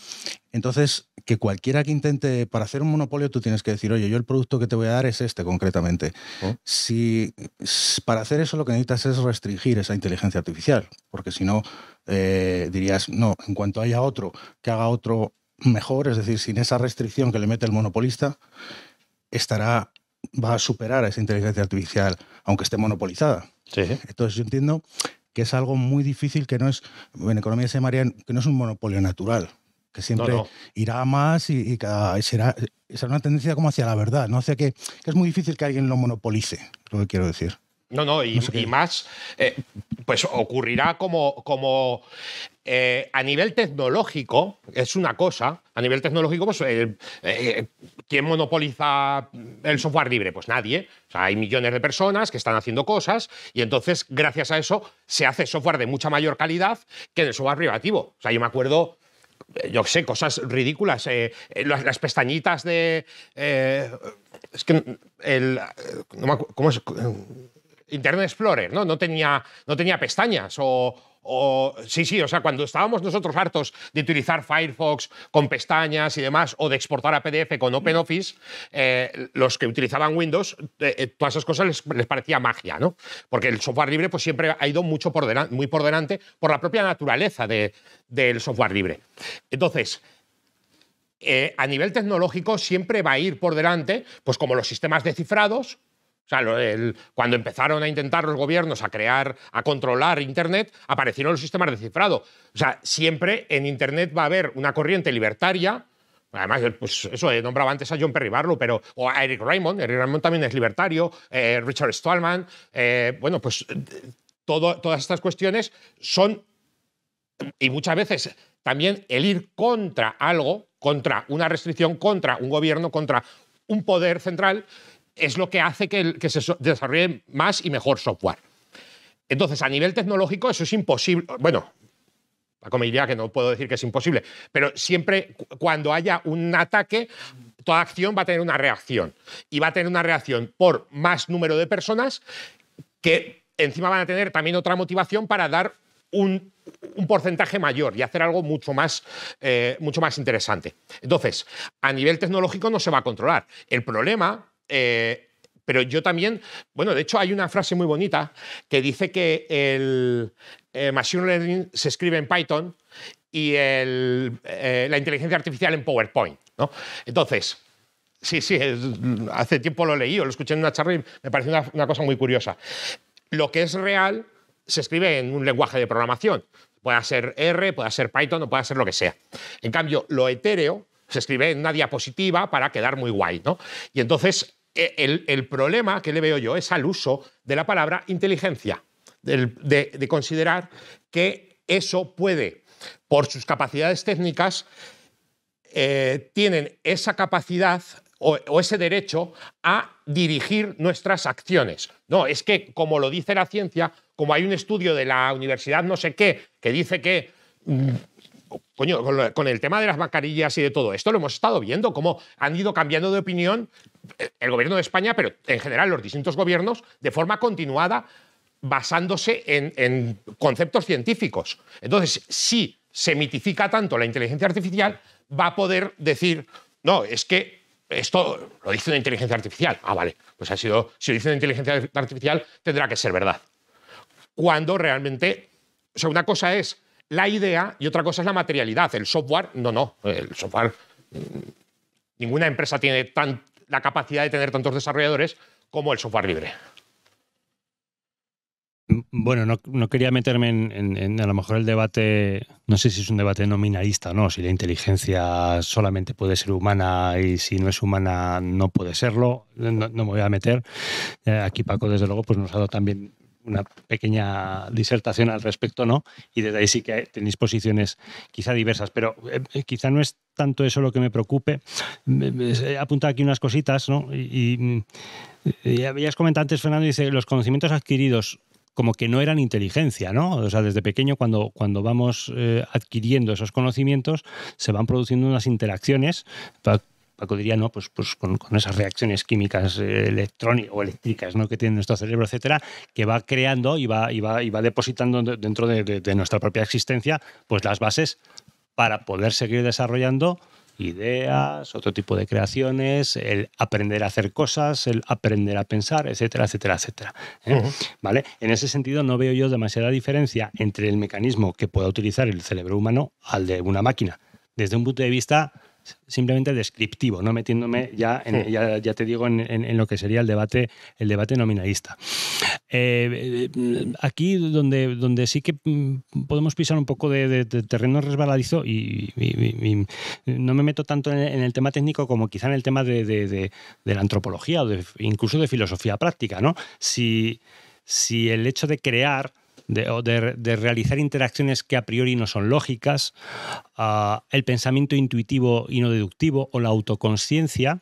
Entonces que cualquiera que intente, para hacer un monopolio tú tienes que decir, oye, yo el producto que te voy a dar es este concretamente. Oh. Si para hacer eso lo que necesitas es restringir esa inteligencia artificial, porque si no eh, dirías, no, en cuanto haya otro que haga otro mejor, es decir, sin esa restricción que le mete el monopolista, estará va a superar a esa inteligencia artificial, aunque esté monopolizada. Entonces yo entiendo que es algo muy difícil, que no es, en economía se llamaría, que no es un monopolio natural, que siempre irá más y, será, una tendencia como hacia la verdad, no hacia que, es muy difícil que alguien lo monopolice, lo que quiero decir. No, no, y, más, eh, pues ocurrirá como, como eh, a nivel tecnológico es una cosa, a nivel tecnológico, pues, eh, eh, ¿quién monopoliza el software libre? Pues nadie. hay millones de personas que están haciendo cosas y entonces, gracias a eso, se hace software de mucha mayor calidad que el software privativo. O sea, yo me acuerdo yo sé, cosas ridículas. las, pestañitas de. es que. El, ¿Cómo es? Internet Explorer, ¿no? No tenía, no tenía pestañas. O, sí, sí, o sea, cuando estábamos nosotros hartos de utilizar Firefox con pestañas y demás, o de exportar a PDF con OpenOffice, eh, los que utilizaban Windows, eh, eh, todas esas cosas les, parecía magia, ¿no? Porque el software libre pues, siempre ha ido mucho por delante, muy por delante por la propia naturaleza del software libre. Entonces, a nivel tecnológico siempre va a ir por delante, pues como los sistemas descifrados, sea, el, cuando empezaron a intentar los gobiernos a crear, a controlar Internet, aparecieron los sistemas de cifrado. O sea, siempre en Internet va a haber una corriente libertaria. Además, pues eso, eh, nombraba antes a John Perry Barlow, pero, o a Eric Raymond, Eric Raymond también es libertario, eh, Richard Stallman, eh, bueno, pues todo, todas estas cuestiones son, y muchas veces también el ir contra algo, contra una restricción, contra un gobierno, contra un poder central, es lo que hace que, se desarrolle más y mejor software. Entonces, a nivel tecnológico, eso es imposible. Bueno, la comedia que no puedo decir que es imposible, pero siempre cuando haya un ataque, toda acción va a tener una reacción. Y va a tener una reacción por más número de personas que encima van a tener también otra motivación para dar un, porcentaje mayor y hacer algo mucho más, eh, mucho más interesante. Entonces, a nivel tecnológico no se va a controlar. El problema eh, pero yo también, bueno, de hecho hay una frase muy bonita que dice que el eh, Machine Learning se escribe en Python y eh, la inteligencia artificial en PowerPoint. ¿no? Entonces, sí, sí, hace tiempo lo leí o lo escuché en una charla y me parece una, cosa muy curiosa. Lo que es real se escribe en un lenguaje de programación. Puede ser R, puede ser Python o puede ser lo que sea. En cambio, lo etéreo se escribe en una diapositiva para quedar muy guay, ¿no? Y entonces e, el, problema que le veo yo es al uso de la palabra inteligencia, de, considerar que eso puede, por sus capacidades técnicas, eh, tienen esa capacidad o, o, ese derecho a dirigir nuestras acciones. No, es que como lo dice la ciencia, como hay un estudio de la universidad no sé qué que dice que mm, con, el tema de las mascarillas y de todo esto, lo hemos estado viendo, cómo han ido cambiando de opinión eh, el gobierno de España, pero en general los distintos gobiernos, de forma continuada, basándose en, conceptos científicos. Entonces, si se mitifica tanto la inteligencia artificial, va a poder decir, no, es que esto lo dice una inteligencia artificial. Ah, vale, pues ha sido, si lo dice una inteligencia artificial, tendrá que ser verdad. Cuando realmente, o sea, una cosa es la idea y otra cosa es la materialidad. El software, no, no, el software, ninguna empresa tiene tan, la capacidad de tener tantos desarrolladores como el software libre. Bueno, no, quería meterme en, a lo mejor el debate, no sé si es un debate nominalista o no, si la inteligencia solamente puede ser humana y si no es humana no puede serlo, no, me voy a meter. Eh, aquí Paco, desde luego, pues nos ha dado también una pequeña disertación al respecto, ¿no? Y desde ahí sí que tenéis posiciones quizá diversas, pero eh, quizá no es tanto eso lo que me preocupe. He apuntado aquí unas cositas, ¿no? Y, mm, eh, habías comentado antes, Fernando, dice, los conocimientos adquiridos como que no eran inteligencia, ¿no? O sea, desde pequeño cuando, cuando vamos eh, adquiriendo esos conocimientos se van produciendo unas interacciones pues, pues con, esas reacciones químicas eh, electrónicas o eléctricas ¿no? que tiene nuestro cerebro, etcétera, que va creando y va, y va, depositando dentro de, nuestra propia existencia pues las bases para poder seguir desarrollando ideas, otro tipo de creaciones, el aprender a hacer cosas, el aprender a pensar, etcétera, etcétera, etcétera. ¿eh? ¿Vale? En ese sentido no veo yo demasiada diferencia entre el mecanismo que pueda utilizar el cerebro humano al de una máquina, desde un punto de vista simplemente descriptivo, no metiéndome mm. ya, ya, te digo, en, lo que sería el debate, el debate nominalista. Eh, aquí donde, donde sí que mm, podemos pisar un poco de, terreno resbaladizo y, no me meto tanto en, el tema técnico como quizá en el tema de, de la antropología o incluso de filosofía práctica, ¿no? Si, si el hecho de crear de, realizar interacciones que a priori no son lógicas, ah, el pensamiento intuitivo y no deductivo o la autoconciencia,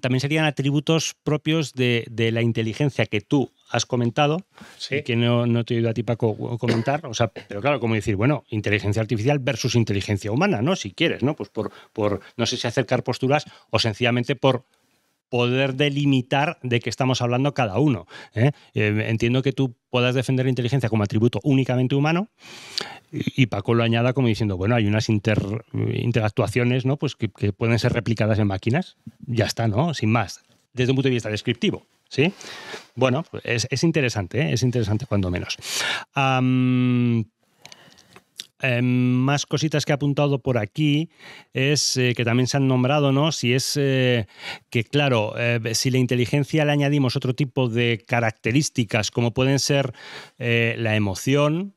también serían atributos propios de, la inteligencia que tú has comentado, que no, no, te he ido a ti para comentar, pero claro, como decir, bueno, inteligencia artificial versus inteligencia humana, ¿no? Si quieres, ¿no? Pues por, por no sé si acercar posturas o sencillamente por poder delimitar de qué estamos hablando cada uno. ¿eh? Eh, entiendo que tú puedas defender la inteligencia como atributo únicamente humano y, Paco lo añada como diciendo, bueno, hay unas inter, interactuaciones ¿no? pues que, pueden ser replicadas en máquinas. Ya está, ¿no? Sin más. Desde un punto de vista descriptivo. ¿sí? Bueno, pues es, interesante, ¿eh? es interesante cuando menos. Em, más cositas que he apuntado por aquí es eh, que también se han nombrado, ¿no? Si es eh, que, claro, eh, si la inteligencia le añadimos otro tipo de características, como pueden ser la emoción,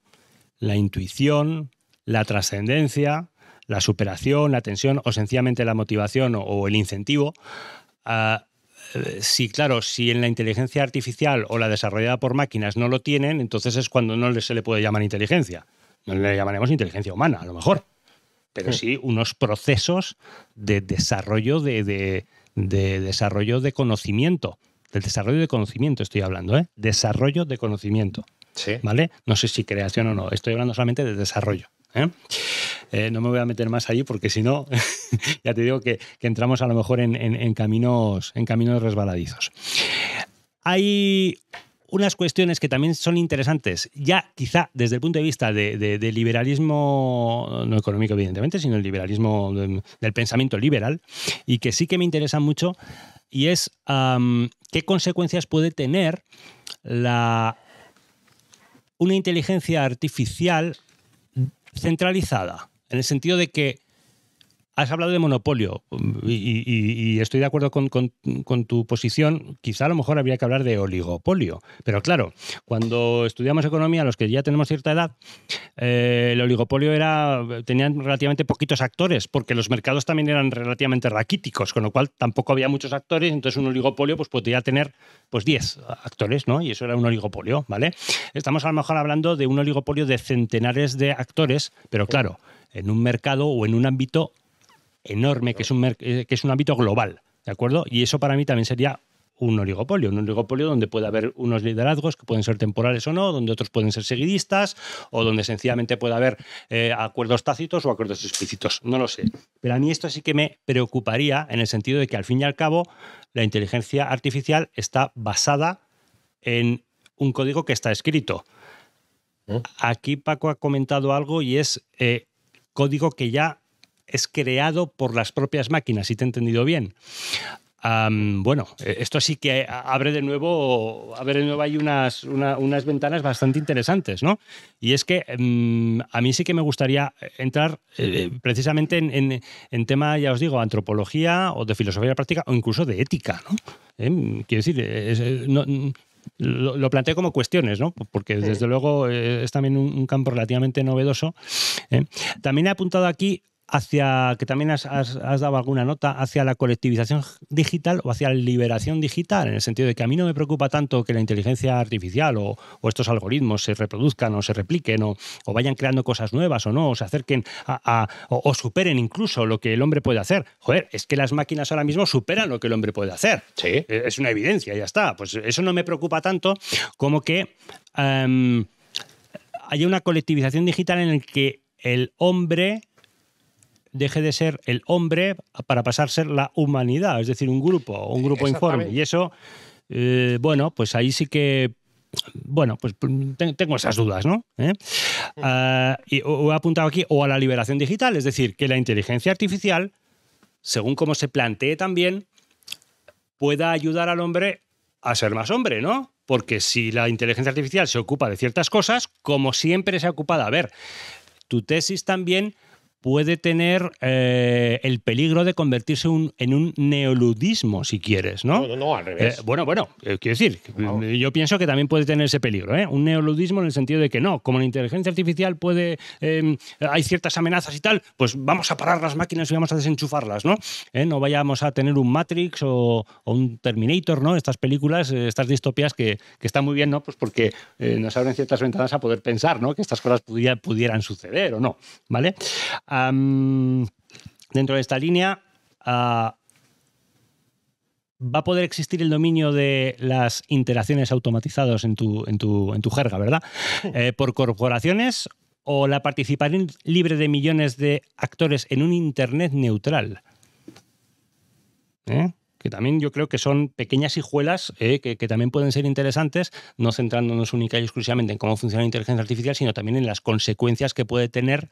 la intuición, la trascendencia, la superación, la tensión o sencillamente la motivación o, el incentivo, ah, si, claro, si en la inteligencia artificial o la desarrollada por máquinas no lo tienen, entonces es cuando no se le puede llamar inteligencia. No le llamaremos inteligencia humana, a lo mejor, pero sí unos procesos de desarrollo de, de, desarrollo de conocimiento. Del desarrollo de conocimiento estoy hablando, ¿eh? Desarrollo de conocimiento. ¿Vale? No sé si creación o no, estoy hablando solamente de desarrollo. ¿eh? Eh, no me voy a meter más ahí porque si no, ya te digo que, entramos a lo mejor en, caminos, en caminos resbaladizos. Hay unas cuestiones que también son interesantes, ya quizá desde el punto de vista de, liberalismo, no económico evidentemente, sino el liberalismo del pensamiento liberal, y que sí que me interesa mucho, y es qué consecuencias puede tener la, una inteligencia artificial centralizada, en el sentido de que Has hablado de monopolio um, y, estoy de acuerdo con, tu posición. Quizá a lo mejor habría que hablar de oligopolio. Pero claro, cuando estudiamos economía, los que ya tenemos cierta edad, eh, el oligopolio era tenían relativamente poquitos actores porque los mercados también eran relativamente raquíticos, con lo cual tampoco había muchos actores. Entonces un oligopolio pues podía tener pues 10 actores, ¿no? Y eso era un oligopolio, ¿vale? Estamos a lo mejor hablando de un oligopolio de centenares de actores, pero claro, en un mercado o en un ámbito enorme, que es, un eh, que es un ámbito global, ¿de acuerdo? Y eso para mí también sería un oligopolio, un oligopolio donde puede haber unos liderazgos que pueden ser temporales o no, donde otros pueden ser seguidistas o donde sencillamente puede haber eh, acuerdos tácitos o acuerdos explícitos, no lo sé. Pero a mí esto sí que me preocuparía en el sentido de que al fin y al cabo la inteligencia artificial está basada en un código que está escrito. ¿Eh? Aquí Paco ha comentado algo y es código que ya es creado por las propias máquinas, si te he entendido bien. bueno, e, esto sí que abre de nuevo, abre de nuevo ahí unas, unas ventanas bastante interesantes, ¿no? Y es que em, a mí sí que me gustaría entrar eh, eh, precisamente en, tema, ya os digo, antropología o de filosofía práctica o incluso de ética, ¿no? Em, quiero decir, eh, lo, planteo como cuestiones, ¿no? Porque desde luego es también un, campo relativamente novedoso. También he apuntado aquí hacia, que también has, dado alguna nota, hacia la colectivización digital o hacia la liberación digital, en el sentido de que a mí no me preocupa tanto que la inteligencia artificial o, estos algoritmos se reproduzcan o se repliquen o, vayan creando cosas nuevas o no, o se acerquen o, superen incluso lo que el hombre puede hacer. Joder, es que las máquinas ahora mismo superan lo que el hombre puede hacer. Sí. Eh, es una evidencia, ya está. Pues eso no me preocupa tanto como que em, haya una colectivización digital en el que el hombre deje de ser el hombre para pasar a ser la humanidad, es decir, un grupo, un grupo informe. Y eso, eh, bueno, pues ahí sí que bueno, pues, pues tengo esas dudas, ¿no? ¿Eh? Ah, y he apuntado aquí, o a la liberación digital, es decir, que la inteligencia artificial, según como se plantee también, pueda ayudar al hombre a ser más hombre, ¿no? Porque si la inteligencia artificial se ocupa de ciertas cosas, como siempre se ha ocupado, a ver, tu tesis también puede tener eh, el peligro de convertirse en un neoludismo, si quieres, ¿no? al revés. Eh, bueno, bueno, eh, quiero decir, mm, yo pienso que también puede tener ese peligro, ¿eh? Un neoludismo en el sentido de que no, como la inteligencia artificial puede, em, hay ciertas amenazas y tal, pues vamos a parar las máquinas y vamos a desenchufarlas, ¿no? No vayamos a tener un Matrix o, un Terminator, ¿no? Estas películas, estas distopias que, están muy bien, ¿no? Pues porque nos abren ciertas ventanas a poder pensar, ¿no? Que estas cosas pudieran suceder o no, ¿vale? dentro de esta línea, ah, va a poder existir el dominio de las interacciones automatizadas en tu, en en tu jerga, ¿verdad? Eh, por corporaciones o la participación libre de millones de actores en un Internet neutral. ¿Eh? que también yo creo que son pequeñas hijuelas eh, que, también pueden ser interesantes, no centrándonos únicamente y exclusivamente en cómo funciona la inteligencia artificial, sino también en las consecuencias que puede tener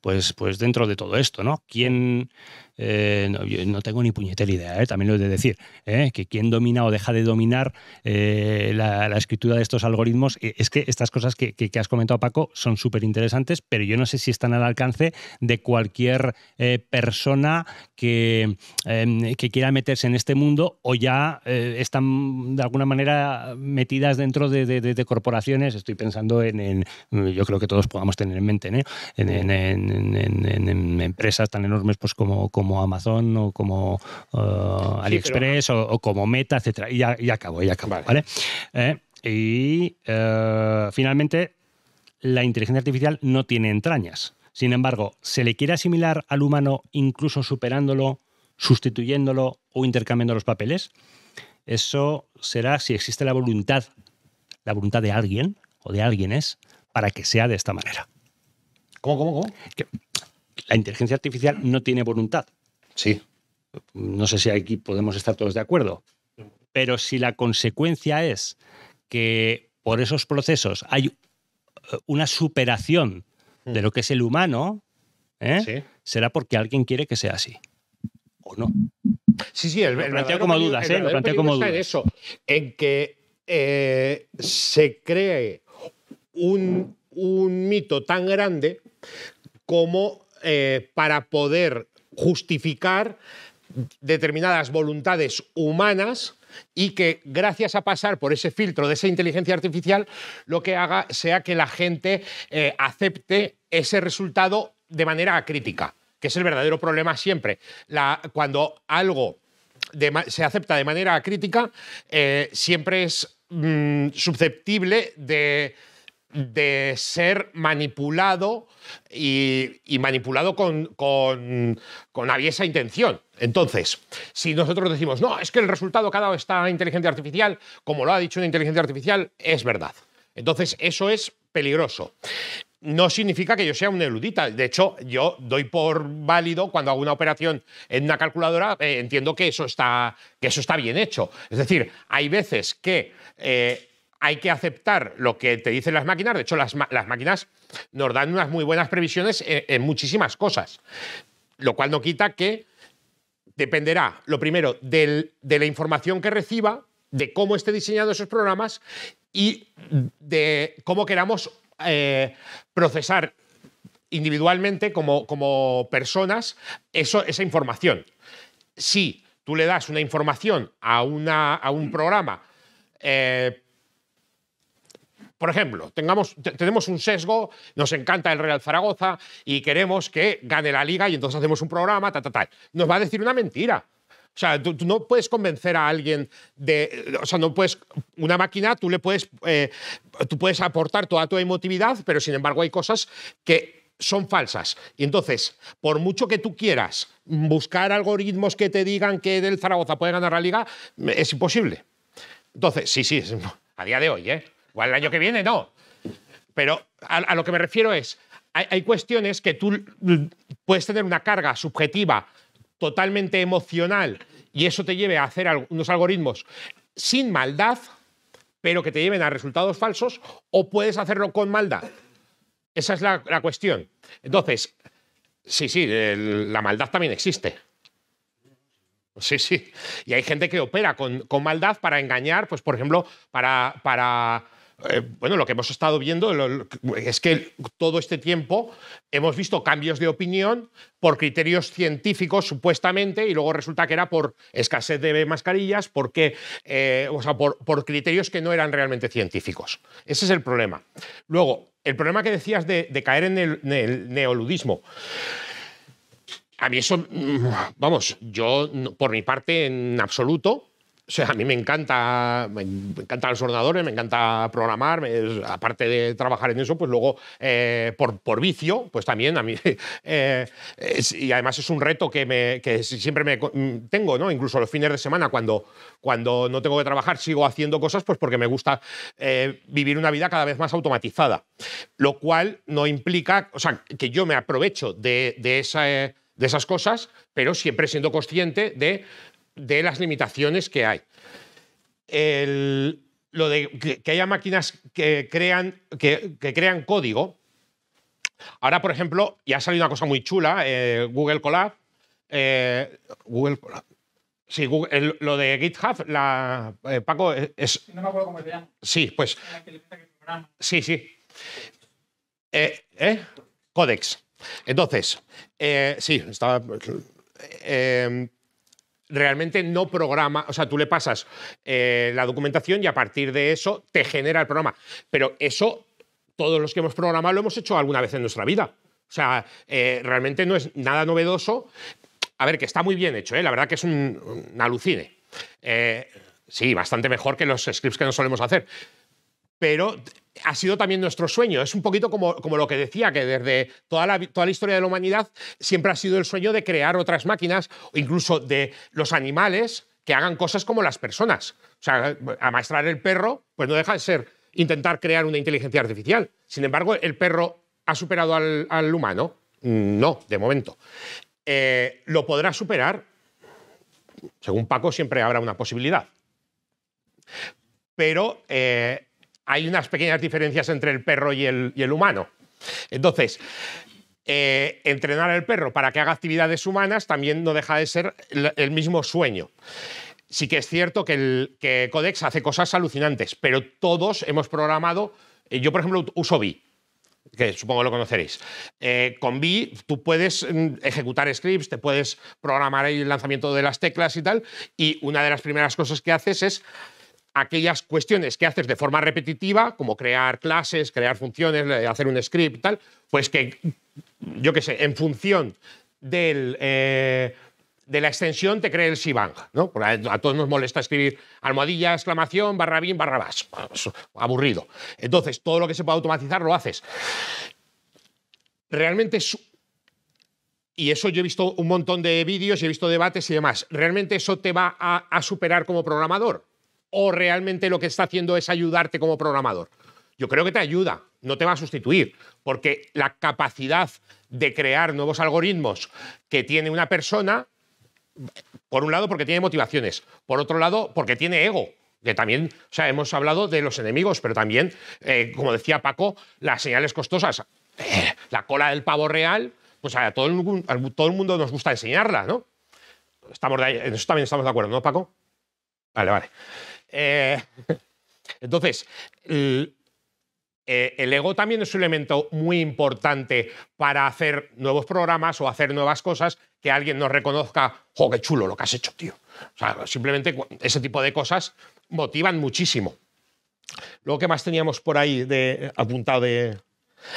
pues, pues dentro de todo esto, ¿no? ¿Quién, eh, no, tengo ni puñetera idea, ¿eh? también lo he de decir, ¿eh? que quien domina o deja de dominar la, escritura de estos algoritmos, es que estas cosas que, has comentado Paco son súper interesantes, pero yo no sé si están al alcance de cualquier persona que, em, que, quiera meterse en este mundo o ya están de alguna manera metidas dentro de, corporaciones, estoy pensando en, yo creo que todos podamos tener en mente, en, empresas tan enormes pues como como Amazon o como eh, AliExpress o, como Meta, etcétera. Y ya, acabo, ya acabo, ¿vale? Eh, y eh, finalmente, la inteligencia artificial no tiene entrañas. Sin embargo, se le quiere asimilar al humano incluso superándolo, sustituyéndolo o intercambiando los papeles. Eso será si existe la voluntad, la voluntad de alguien o de alguienes para que sea de esta manera. ¿Cómo, cómo, cómo? la inteligencia artificial no tiene voluntad. Sí. No sé si aquí podemos estar todos de acuerdo, pero si la consecuencia es que por esos procesos hay eh, una superación de lo que es el humano, ¿eh? será porque alguien quiere que sea así. ¿O no? Sí, sí, lo planteo como dudas, ¿eh? Lo planteo como dudas. En eso, en que se cree un, un mito tan grande como eh, para poder justificar determinadas voluntades humanas y que gracias a pasar por ese filtro de esa inteligencia artificial lo que haga sea que la gente eh, acepte ese resultado de manera crítica, que es el verdadero problema siempre. cuando algo se acepta de manera crítica, eh, siempre es mm, susceptible de de ser manipulado y, manipulado con, aviesa intención. Entonces, si nosotros decimos, no, es que el resultado que ha dado esta inteligencia artificial, como lo ha dicho una inteligencia artificial, es verdad. Entonces, eso es peligroso. No significa que yo sea un erudita. De hecho, yo doy por válido cuando hago una operación en una calculadora, eh, entiendo que eso, está, que eso está bien hecho. Es decir, hay veces que eh, hay que aceptar lo que te dicen las máquinas. De hecho, las, máquinas nos dan unas muy buenas previsiones en, muchísimas cosas. Lo cual no quita que dependerá, lo primero, de la información que reciba, de cómo esté diseñado esos programas y de cómo queramos eh, procesar individualmente como, personas esa información. Si tú le das una información a, a un programa eh, por ejemplo, tengamos, tenemos un sesgo, nos encanta el Real Zaragoza y queremos que gane la liga y entonces hacemos un programa, tal, tal, tal. Nos va a decir una mentira. O sea, tú, no puedes convencer a alguien de. O sea, no puedes. Una máquina, tú le puedes. Eh, tú puedes aportar toda tu emotividad, pero sin embargo hay cosas que son falsas. Y entonces, por mucho que tú quieras buscar algoritmos que te digan que del Zaragoza puede ganar la liga, es imposible. Entonces, sí, sí, a día de hoy, ¿eh? o al año que viene no. Pero a, lo que me refiero es, hay, cuestiones que tú puedes tener una carga subjetiva totalmente emocional y eso te lleve a hacer unos algoritmos sin maldad, pero que te lleven a resultados falsos, o puedes hacerlo con maldad. Esa es la, cuestión. Entonces, sí, sí, la maldad también existe. Sí, sí. Y hay gente que opera con, con maldad para engañar, pues por ejemplo, para, para eh, bueno, lo que hemos estado viendo es que todo este tiempo hemos visto cambios de opinión por criterios científicos supuestamente y luego resulta que era por escasez de mascarillas, porque, eh, o sea, por, criterios que no eran realmente científicos. Ese es el problema. Luego, el problema que decías de, caer en el neoludismo. A mí eso, mm, vamos, yo por mi parte en absoluto, o sea, a mí me encanta, me encantan los ordenadores, me encanta programar, aparte de trabajar en eso, pues luego eh, por, vicio, pues también a mí. Eh, y además es un reto que, siempre me mm, tengo, ¿no? Incluso los fines de semana, cuando, cuando no tengo que trabajar, sigo haciendo cosas, pues porque me gusta eh, vivir una vida cada vez más automatizada. Lo cual no implica, o sea, que yo me aprovecho de de esas cosas, pero siempre siendo consciente de de las limitaciones que hay. lo de que, haya máquinas que crean, que, crean código. Ahora, por ejemplo, ya ha salido una cosa muy chula, eh, Google Colab. Eh, Google Colab. Sí, lo de GitHub, la, eh, Paco, es... No me acuerdo cómo se Sí, pues... Sí, sí. ¿Eh? Codex. Entonces, sí, estaba realmente no programa, o sea, tú le pasas eh, la documentación y a partir de eso te genera el programa. Pero eso, todos los que hemos programado lo hemos hecho alguna vez en nuestra vida. O sea, eh, realmente no es nada novedoso. A ver, que está muy bien hecho, ¿eh? la verdad que es un, un alucine. Eh, sí, bastante mejor que los scripts que no solemos hacer pero ha sido también nuestro sueño. Es un poquito como, lo que decía, que desde toda la, toda la historia de la humanidad siempre ha sido el sueño de crear otras máquinas, incluso de los animales que hagan cosas como las personas. O sea, amaestrar el perro, pues no deja de ser intentar crear una inteligencia artificial. Sin embargo, el perro ha superado al, humano. No, de momento. Eh, ¿Lo podrá superar? Según Paco, siempre habrá una posibilidad. Pero eh, hay unas pequeñas diferencias entre el perro y el, humano. Entonces, eh, entrenar al perro para que haga actividades humanas también no deja de ser el mismo sueño. Sí que es cierto que, Codex hace cosas alucinantes, pero todos hemos programado, eh, yo por ejemplo uso Vi, que supongo lo conoceréis. Eh, con Vi tú puedes mm, ejecutar scripts, te puedes programar el lanzamiento de las teclas y tal, y una de las primeras cosas que haces es aquellas cuestiones que haces de forma repetitiva, como crear clases, crear funciones, eh, hacer un script, y tal, pues que, yo qué sé, en función del, eh, de la extensión te cree el Sibang A, todos nos molesta escribir almohadilla, exclamación, barra bin, barra bas. Aburrido. Entonces, todo lo que se pueda automatizar lo haces. Realmente y eso yo he visto un montón de vídeos, he visto debates y demás. ¿Realmente eso te va a, superar como programador? o realmente lo que está haciendo es ayudarte como programador. Yo creo que te ayuda, no te va a sustituir, porque la capacidad de crear nuevos algoritmos que tiene una persona, por un lado porque tiene motivaciones, por otro lado porque tiene ego, que también, o sea, hemos hablado de los enemigos, pero también, eh, como decía Paco, las señales costosas, eh, la cola del pavo real, pues a todo el, mundo nos gusta enseñarla, ¿no? Estamos en eso también estamos de acuerdo, ¿no, Paco? Vale, vale. Eh, entonces, eh, el, ego también es un elemento muy importante para hacer nuevos programas o hacer nuevas cosas que alguien nos reconozca, ¡jo, qué chulo lo que has hecho, tío! O sea, simplemente ese tipo de cosas motivan muchísimo. Luego, ¿qué más teníamos por ahí de, apuntado de...?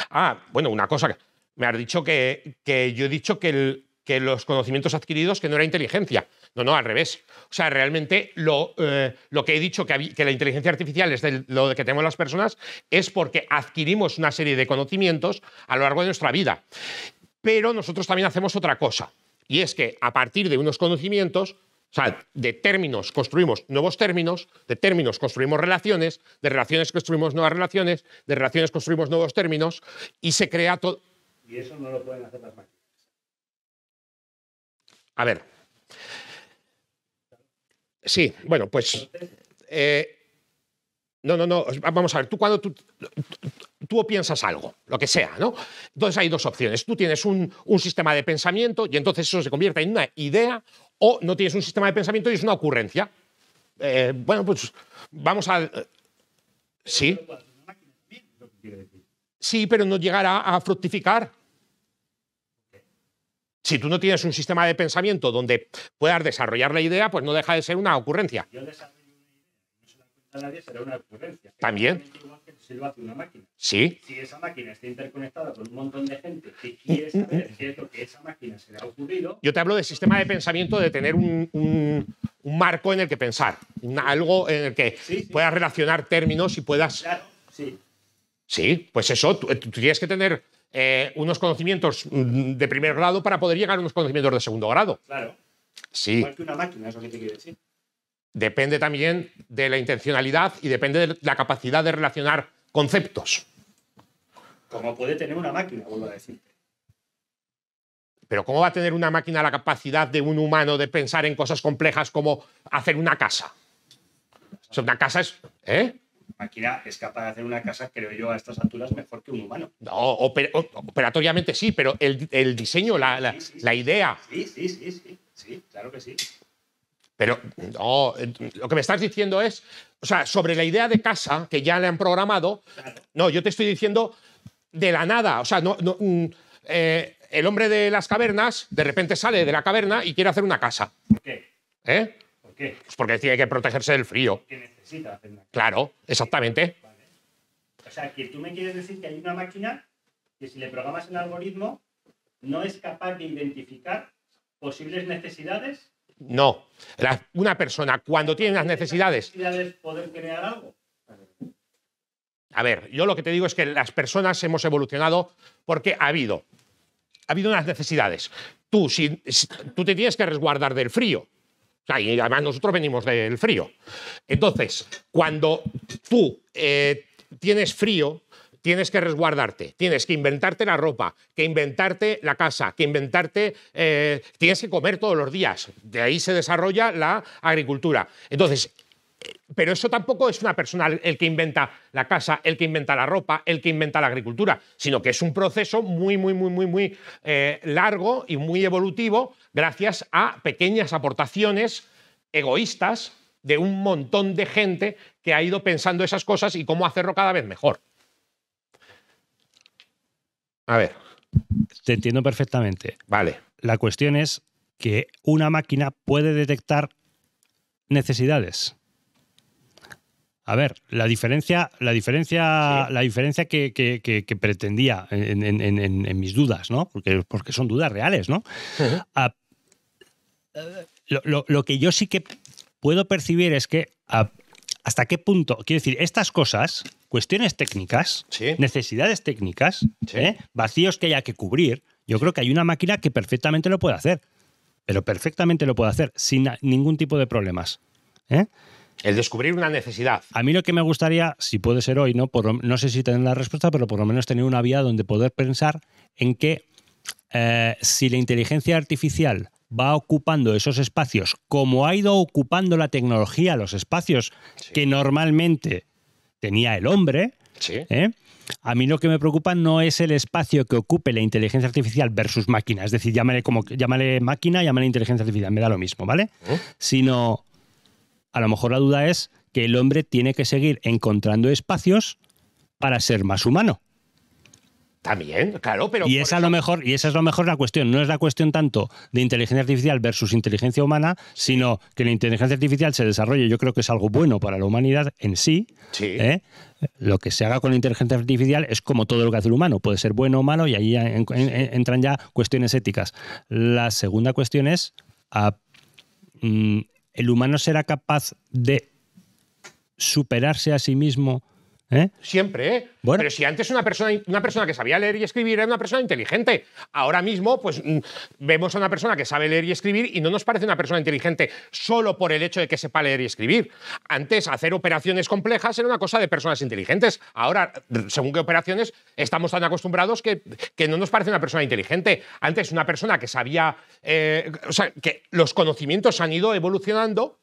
Ah, bueno, una cosa. Me has dicho que, yo he dicho que, que los conocimientos adquiridos que no era inteligencia. No, no, al revés. O sea, realmente lo, eh, lo que he dicho que, la inteligencia artificial es de lo que tenemos las personas es porque adquirimos una serie de conocimientos a lo largo de nuestra vida. Pero nosotros también hacemos otra cosa. Y es que a partir de unos conocimientos, o sea, de términos construimos nuevos términos, de términos construimos relaciones, de relaciones construimos nuevas relaciones, de relaciones construimos nuevos términos y se crea todo. Y eso no lo pueden hacer las máquinas. A ver. Sí, bueno, pues... Eh, no, no, no, vamos a ver, tú cuando tú, piensas algo, lo que sea, ¿no? Entonces hay dos opciones. Tú tienes un, sistema de pensamiento y entonces eso se convierte en una idea o no tienes un sistema de pensamiento y es una ocurrencia. Eh, bueno, pues vamos a... Eh, sí. Sí, pero no llegará a fructificar. Si tú no tienes un sistema de pensamiento donde puedas desarrollar la idea, pues no deja de ser una ocurrencia. Yo desarrollo una idea, no se la cuenta nadie, será una ocurrencia. También. Si lo hace una máquina. Sí. Si esa máquina está interconectada con un montón de gente que quiere saber que esa máquina se le ha ocurrido. Yo te hablo del sistema de pensamiento, de tener un, marco en el que pensar, algo en el que puedas relacionar términos y puedas. Claro, sí. Sí, pues eso, tú tienes que tener eh, unos conocimientos mm, de primer grado para poder llegar a unos conocimientos de segundo grado. Claro. Sí. Igual que una máquina, es que te quiero decir. Depende también de la intencionalidad y depende de la capacidad de relacionar conceptos. Como puede tener una máquina, vuelvo a decirte. Pero ¿cómo va a tener una máquina la capacidad de un humano de pensar en cosas complejas como hacer una casa? una casa es... ¿eh? máquina es capaz de hacer una casa, creo yo, a estas alturas mejor que un humano. No, operatoriamente sí, pero el, diseño, la, idea. Sí, sí, sí, sí, claro que sí. Pero no, lo que me estás diciendo es, o sea, sobre la idea de casa que ya le han programado, no, yo te estoy diciendo de la nada, o sea, no, mm, eh, el hombre de las cavernas de repente sale de la caverna y quiere hacer una casa. ¿Por qué? ¿Eh? qué? porque tiene que hay que protegerse del frío. Que necesita hacer Claro, exactamente. O sea, tú me quieres decir que hay una máquina que si le programas el algoritmo no es capaz de identificar posibles necesidades. No. una persona cuando tiene las necesidades. ¿Necesidades poder crear algo? A ver, yo lo que te digo es que las personas hemos evolucionado porque ha habido, ha habido unas necesidades. Tú, tú te tienes que resguardar del frío y además nosotros venimos del frío. Entonces, cuando tú eh, tienes frío, tienes que resguardarte, tienes que inventarte la ropa, que inventarte la casa, que inventarte, eh, tienes que comer todos los días. De ahí se desarrolla la agricultura. Entonces, eh, pero eso tampoco es una persona el que inventa la casa, el que inventa la ropa, el que inventa la agricultura, sino que es un proceso muy, muy, muy, muy, muy largo y muy evolutivo gracias a pequeñas aportaciones egoístas de un montón de gente que ha ido pensando esas cosas y cómo hacerlo cada vez mejor. A ver. Te entiendo perfectamente. Vale. La cuestión es que una máquina puede detectar necesidades. A ver, la diferencia, la diferencia, la diferencia que, pretendía en, mis dudas, ¿no? Porque, porque son dudas reales, ¿no? lo, que yo sí que puedo percibir es que hasta qué punto, quiero decir, estas cosas, cuestiones técnicas, necesidades técnicas, ¿eh? vacíos que haya que cubrir, yo creo que hay una máquina que perfectamente lo puede hacer, pero perfectamente lo puede hacer sin ningún tipo de problemas. ¿eh? El descubrir una necesidad. A mí lo que me gustaría, si puede ser hoy, no, no sé si tener la respuesta, pero por lo menos tener una vía donde poder pensar en que eh, si la inteligencia artificial va ocupando esos espacios, como ha ido ocupando la tecnología los espacios que normalmente tenía el hombre, ¿eh? a mí lo que me preocupa no es el espacio que ocupe la inteligencia artificial versus máquina, es decir, llámale, como, llámale máquina, llámale inteligencia artificial, me da lo mismo, ¿vale? ¿Eh? Sino, a lo mejor la duda es que el hombre tiene que seguir encontrando espacios para ser más humano. También, claro, pero. Y esa, es lo mejor, y esa es lo mejor la cuestión. No es la cuestión tanto de inteligencia artificial versus inteligencia humana, sino que la inteligencia artificial se desarrolle. Yo creo que es algo bueno para la humanidad en sí. ¿eh? Lo que se haga con la inteligencia artificial es como todo lo que hace el humano. Puede ser bueno o malo y ahí entran ya cuestiones éticas. La segunda cuestión es: mm, ¿el humano será capaz de superarse a sí mismo? ¿Eh? Siempre, ¿eh? Pero si antes una persona, una persona que sabía leer y escribir era una persona inteligente, ahora mismo pues mm, vemos a una persona que sabe leer y escribir y no nos parece una persona inteligente solo por el hecho de que sepa leer y escribir. Antes hacer operaciones complejas era una cosa de personas inteligentes. Ahora, según qué operaciones, estamos tan acostumbrados que, no nos parece una persona inteligente. Antes una persona que sabía, eh, o sea, que los conocimientos han ido evolucionando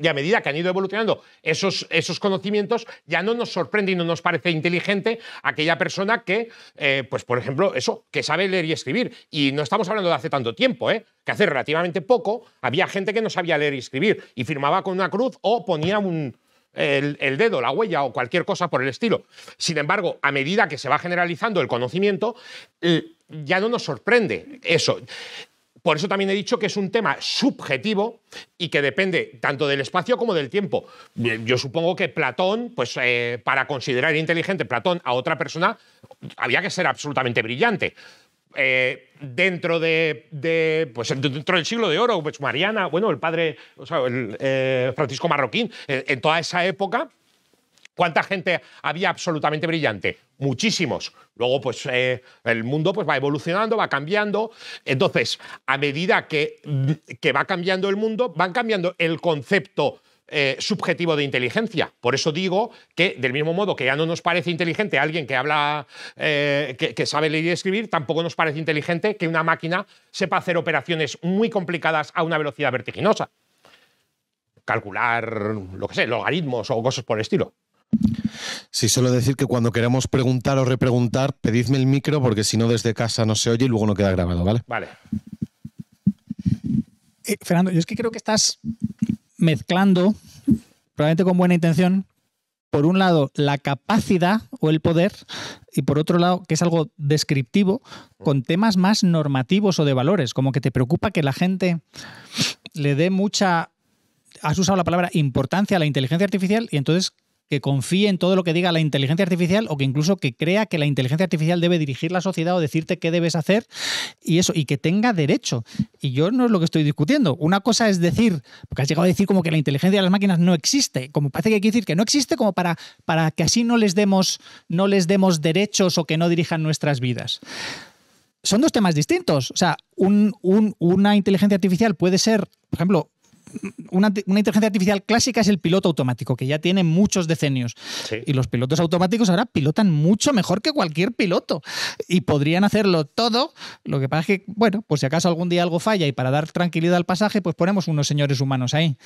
y a medida que han ido evolucionando esos, esos conocimientos, ya no nos sorprende y no nos parece inteligente aquella persona que, eh, pues por ejemplo, eso, que sabe leer y escribir. Y no estamos hablando de hace tanto tiempo, ¿eh? que hace relativamente poco había gente que no sabía leer y escribir y firmaba con una cruz o ponía un, el, el, dedo, la huella o cualquier cosa por el estilo. Sin embargo, a medida que se va generalizando el conocimiento, ya no nos sorprende eso. Por eso también he dicho que es un tema subjetivo y que depende tanto del espacio como del tiempo. Yo supongo que Platón, pues eh, para considerar inteligente Platón a otra persona, había que ser absolutamente brillante. Eh, dentro de, pues dentro del siglo de oro, pues Mariana, bueno, el padre, eh, Francisco Marroquín, en toda esa época ¿Cuánta gente había absolutamente brillante? Muchísimos. Luego, pues eh, el mundo pues, va evolucionando, va cambiando. Entonces, a medida que, va cambiando el mundo, van cambiando el concepto eh, subjetivo de inteligencia. Por eso digo que, del mismo modo que ya no nos parece inteligente alguien que habla, eh, que, que, sabe leer y escribir, tampoco nos parece inteligente que una máquina sepa hacer operaciones muy complicadas a una velocidad vertiginosa. Calcular, lo que sé, logaritmos o cosas por el estilo. Sí, solo decir que cuando queremos preguntar o repreguntar, pedidme el micro porque si no desde casa no se oye y luego no queda grabado, ¿vale? Vale. Eh, Fernando, yo es que creo que estás mezclando, probablemente con buena intención, por un lado la capacidad o el poder y por otro lado, que es algo descriptivo, con temas más normativos o de valores, como que te preocupa que la gente le dé mucha, has usado la palabra importancia a la inteligencia artificial y entonces que confíe en todo lo que diga la inteligencia artificial o que incluso que crea que la inteligencia artificial debe dirigir la sociedad o decirte qué debes hacer y eso, y que tenga derecho. Y yo no es lo que estoy discutiendo. Una cosa es decir, porque has llegado a decir como que la inteligencia de las máquinas no existe, como parece que hay que decir que no existe como para, para que así no les demos no les demos derechos o que no dirijan nuestras vidas son dos temas distintos. O sea, una inteligencia artificial puede ser, por ejemplo, una, una, inteligencia artificial clásica es el piloto automático, que ya tiene muchos decenios. Y los pilotos automáticos ahora pilotan mucho mejor que cualquier piloto. Y podrían hacerlo todo. Lo que pasa es que, bueno, pues si acaso algún día algo falla y para dar tranquilidad al pasaje, pues ponemos unos señores humanos ahí.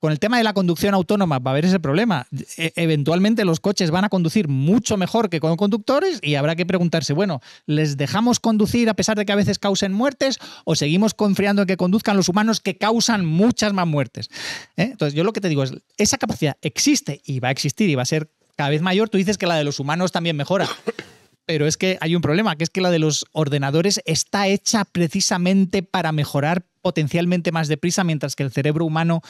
Con el tema de la conducción autónoma va a haber ese problema. E, eventualmente los coches van a conducir mucho mejor que con conductores y habrá que preguntarse, bueno, ¿les dejamos conducir a pesar de que a veces causen muertes o seguimos confiando en que conduzcan los humanos que causan muchas más muertes. ¿eh? Entonces, yo lo que te digo es, esa capacidad existe y va a existir y va a ser cada vez mayor. Tú dices que la de los humanos también mejora. Pero es que hay un problema, que es que la de los ordenadores está hecha precisamente para mejorar potencialmente más deprisa, mientras que el cerebro humano,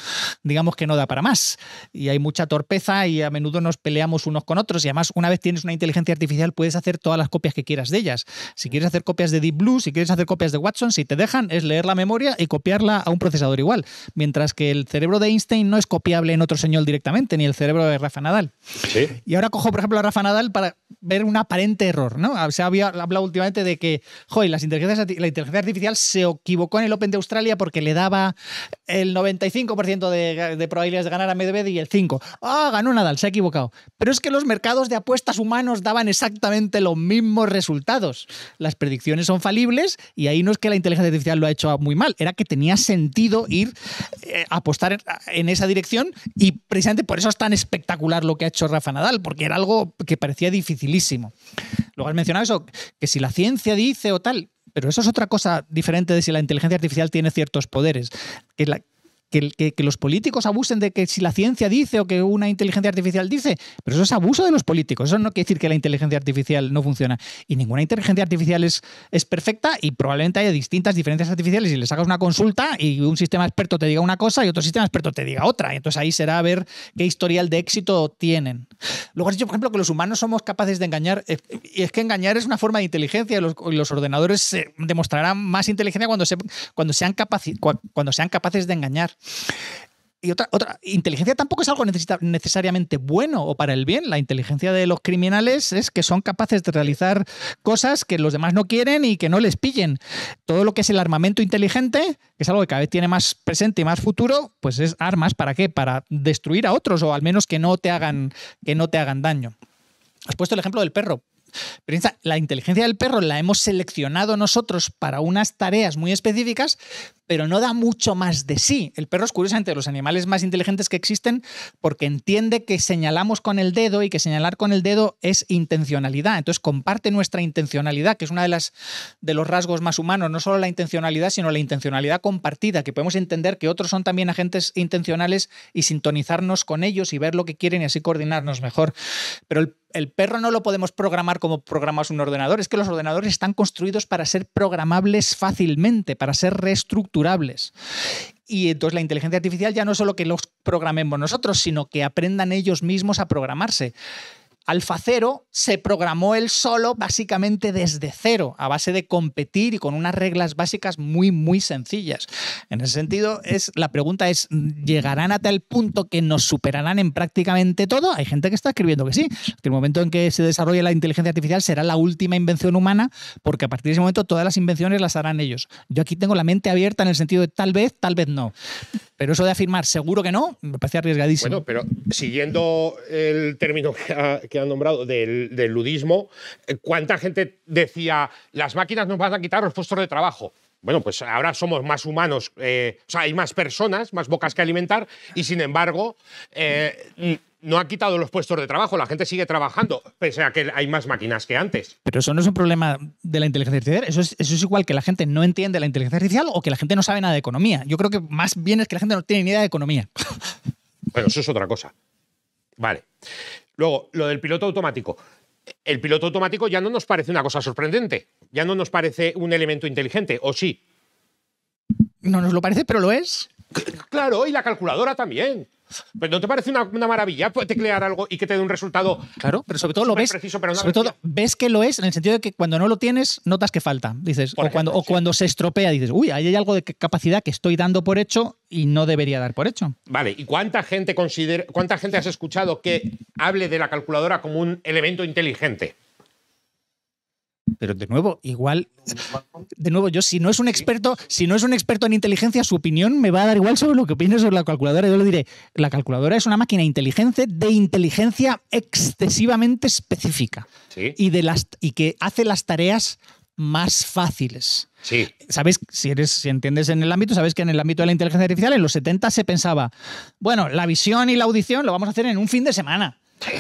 digamos que no da para más. Y hay mucha torpeza y a menudo nos peleamos unos con otros. Y además, una vez tienes una inteligencia artificial, puedes hacer todas las copias que quieras de ellas. Si quieres hacer copias de Deep Blue, si quieres hacer copias de Watson, si te dejan, es leer la memoria y copiarla a un procesador igual. Mientras que el cerebro de Einstein no es copiable en otro señor directamente, ni el cerebro de Rafa Nadal. Y ahora cojo, por ejemplo, a Rafa Nadal para ver un aparente error, ¿no? Se había hablado últimamente de que, joder, las inteligencias, la inteligencia artificial se equivocó en el Open de Australia porque le daba el 95% de, probabilidades de ganar a Medvedev y el 5%. Ah, ganó Nadal, se ha equivocado. Pero es que los mercados de apuestas humanos daban exactamente los mismos resultados. Las predicciones son falibles y ahí no es que la inteligencia artificial lo ha hecho muy mal, era que tenía sentido ir a eh, apostar en, en esa dirección y precisamente por eso es tan espectacular lo que ha hecho Rafa Nadal, porque era algo que parecía dificilísimo. Luego has mencionado eso, que si la ciencia dice o tal, pero eso es otra cosa diferente de si la inteligencia artificial tiene ciertos poderes que, los políticos abusen de que si la ciencia dice o que una inteligencia artificial dice, pero eso es abuso de los políticos, eso no quiere decir que la inteligencia artificial no funciona. Y ninguna inteligencia artificial es, es perfecta y probablemente haya distintas diferencias artificiales y les hagas una consulta y un sistema experto te diga una cosa y otro sistema experto te diga otra. entonces ahí será a ver qué historial de éxito tienen. Luego has dicho, por ejemplo, que los humanos somos capaces de engañar y es que engañar es una forma de inteligencia y los, ordenadores demostrarán más inteligencia cuando, cuando, sean cuando sean capaces de engañar. Y otra, otra, inteligencia tampoco es algo necesariamente bueno o para el bien. La inteligencia de los criminales es que son capaces de realizar cosas que los demás no quieren y que no les pillen. Todo lo que es el armamento inteligente, que es algo que cada vez tiene más presente y más futuro, pues es armas para qué? Para destruir a otros o al menos que no te hagan, que no te hagan daño. Has puesto el ejemplo del perro. la inteligencia del perro la hemos seleccionado nosotros para unas tareas muy específicas, pero no da mucho más de sí. El perro es curiosamente de los animales más inteligentes que existen porque entiende que señalamos con el dedo y que señalar con el dedo es intencionalidad. Entonces comparte nuestra intencionalidad, que es uno de los rasgos más humanos, no solo la intencionalidad, sino la intencionalidad compartida, que podemos entender que otros son también agentes intencionales y sintonizarnos con ellos y ver lo que quieren y así coordinarnos mejor. Pero el el perro no lo podemos programar como programas un ordenador, es que los ordenadores están construidos para ser programables fácilmente, para ser reestructurados y entonces la inteligencia artificial ya no es solo que los programemos nosotros, sino que aprendan ellos mismos a programarse cero se programó él solo básicamente desde cero, a base de competir y con unas reglas básicas muy, muy sencillas. En ese sentido, es, la pregunta es, ¿llegarán a tal punto que nos superarán en prácticamente todo? Hay gente que está escribiendo que sí, que el momento en que se desarrolle la inteligencia artificial será la última invención humana, porque a partir de ese momento todas las invenciones las harán ellos. Yo aquí tengo la mente abierta en el sentido de tal vez, tal vez no. Pero eso de afirmar seguro que no, me parece arriesgadísimo. Bueno, pero siguiendo el término que que han nombrado del, ludismo, eh, ¿cuánta gente decía las máquinas nos van a quitar los puestos de trabajo? bueno, pues ahora somos más humanos, eh, o sea, hay más personas, más bocas que alimentar, y sin embargo, eh, no ha quitado los puestos de trabajo, la gente sigue trabajando, pese a que hay más máquinas que antes. Pero eso no es un problema de la inteligencia artificial, eso es, eso es igual que la gente no entiende la inteligencia artificial o que la gente no sabe nada de economía. Yo creo que más bien es que la gente no tiene ni idea de economía. Bueno, eso es otra cosa. Vale. Luego, lo del piloto automático. El piloto automático ya no nos parece una cosa sorprendente, ya no nos parece un elemento inteligente, ¿o sí? No nos lo parece, pero lo es. Claro, y la calculadora también. Pero ¿no te parece una, maravilla maravilla teclear algo y que te dé un resultado? Claro, pero sobre todo lo ves. Preciso, pero sobre todo ves que lo es en el sentido de que cuando no lo tienes, notas que falta. Dices, o, cuando, cuando se estropea, dices, uy, ahí hay algo de capacidad que estoy dando por hecho y no debería dar por hecho. Vale, ¿y cuánta gente considera, cuánta gente has escuchado que hable de la calculadora como un elemento inteligente? Pero de nuevo, igual, de nuevo, yo si no es un experto, si no es un experto en inteligencia, su opinión me va a dar igual sobre lo que opine sobre la calculadora. Yo le diré, la calculadora es una máquina inteligente de inteligencia excesivamente específica y, de las, y que hace las tareas más fáciles. Sí. si eres, si entiendes en el ámbito, sabes que en el ámbito de la inteligencia artificial en los 70 se pensaba, bueno, la visión y la audición lo vamos a hacer en un fin de semana. Sí.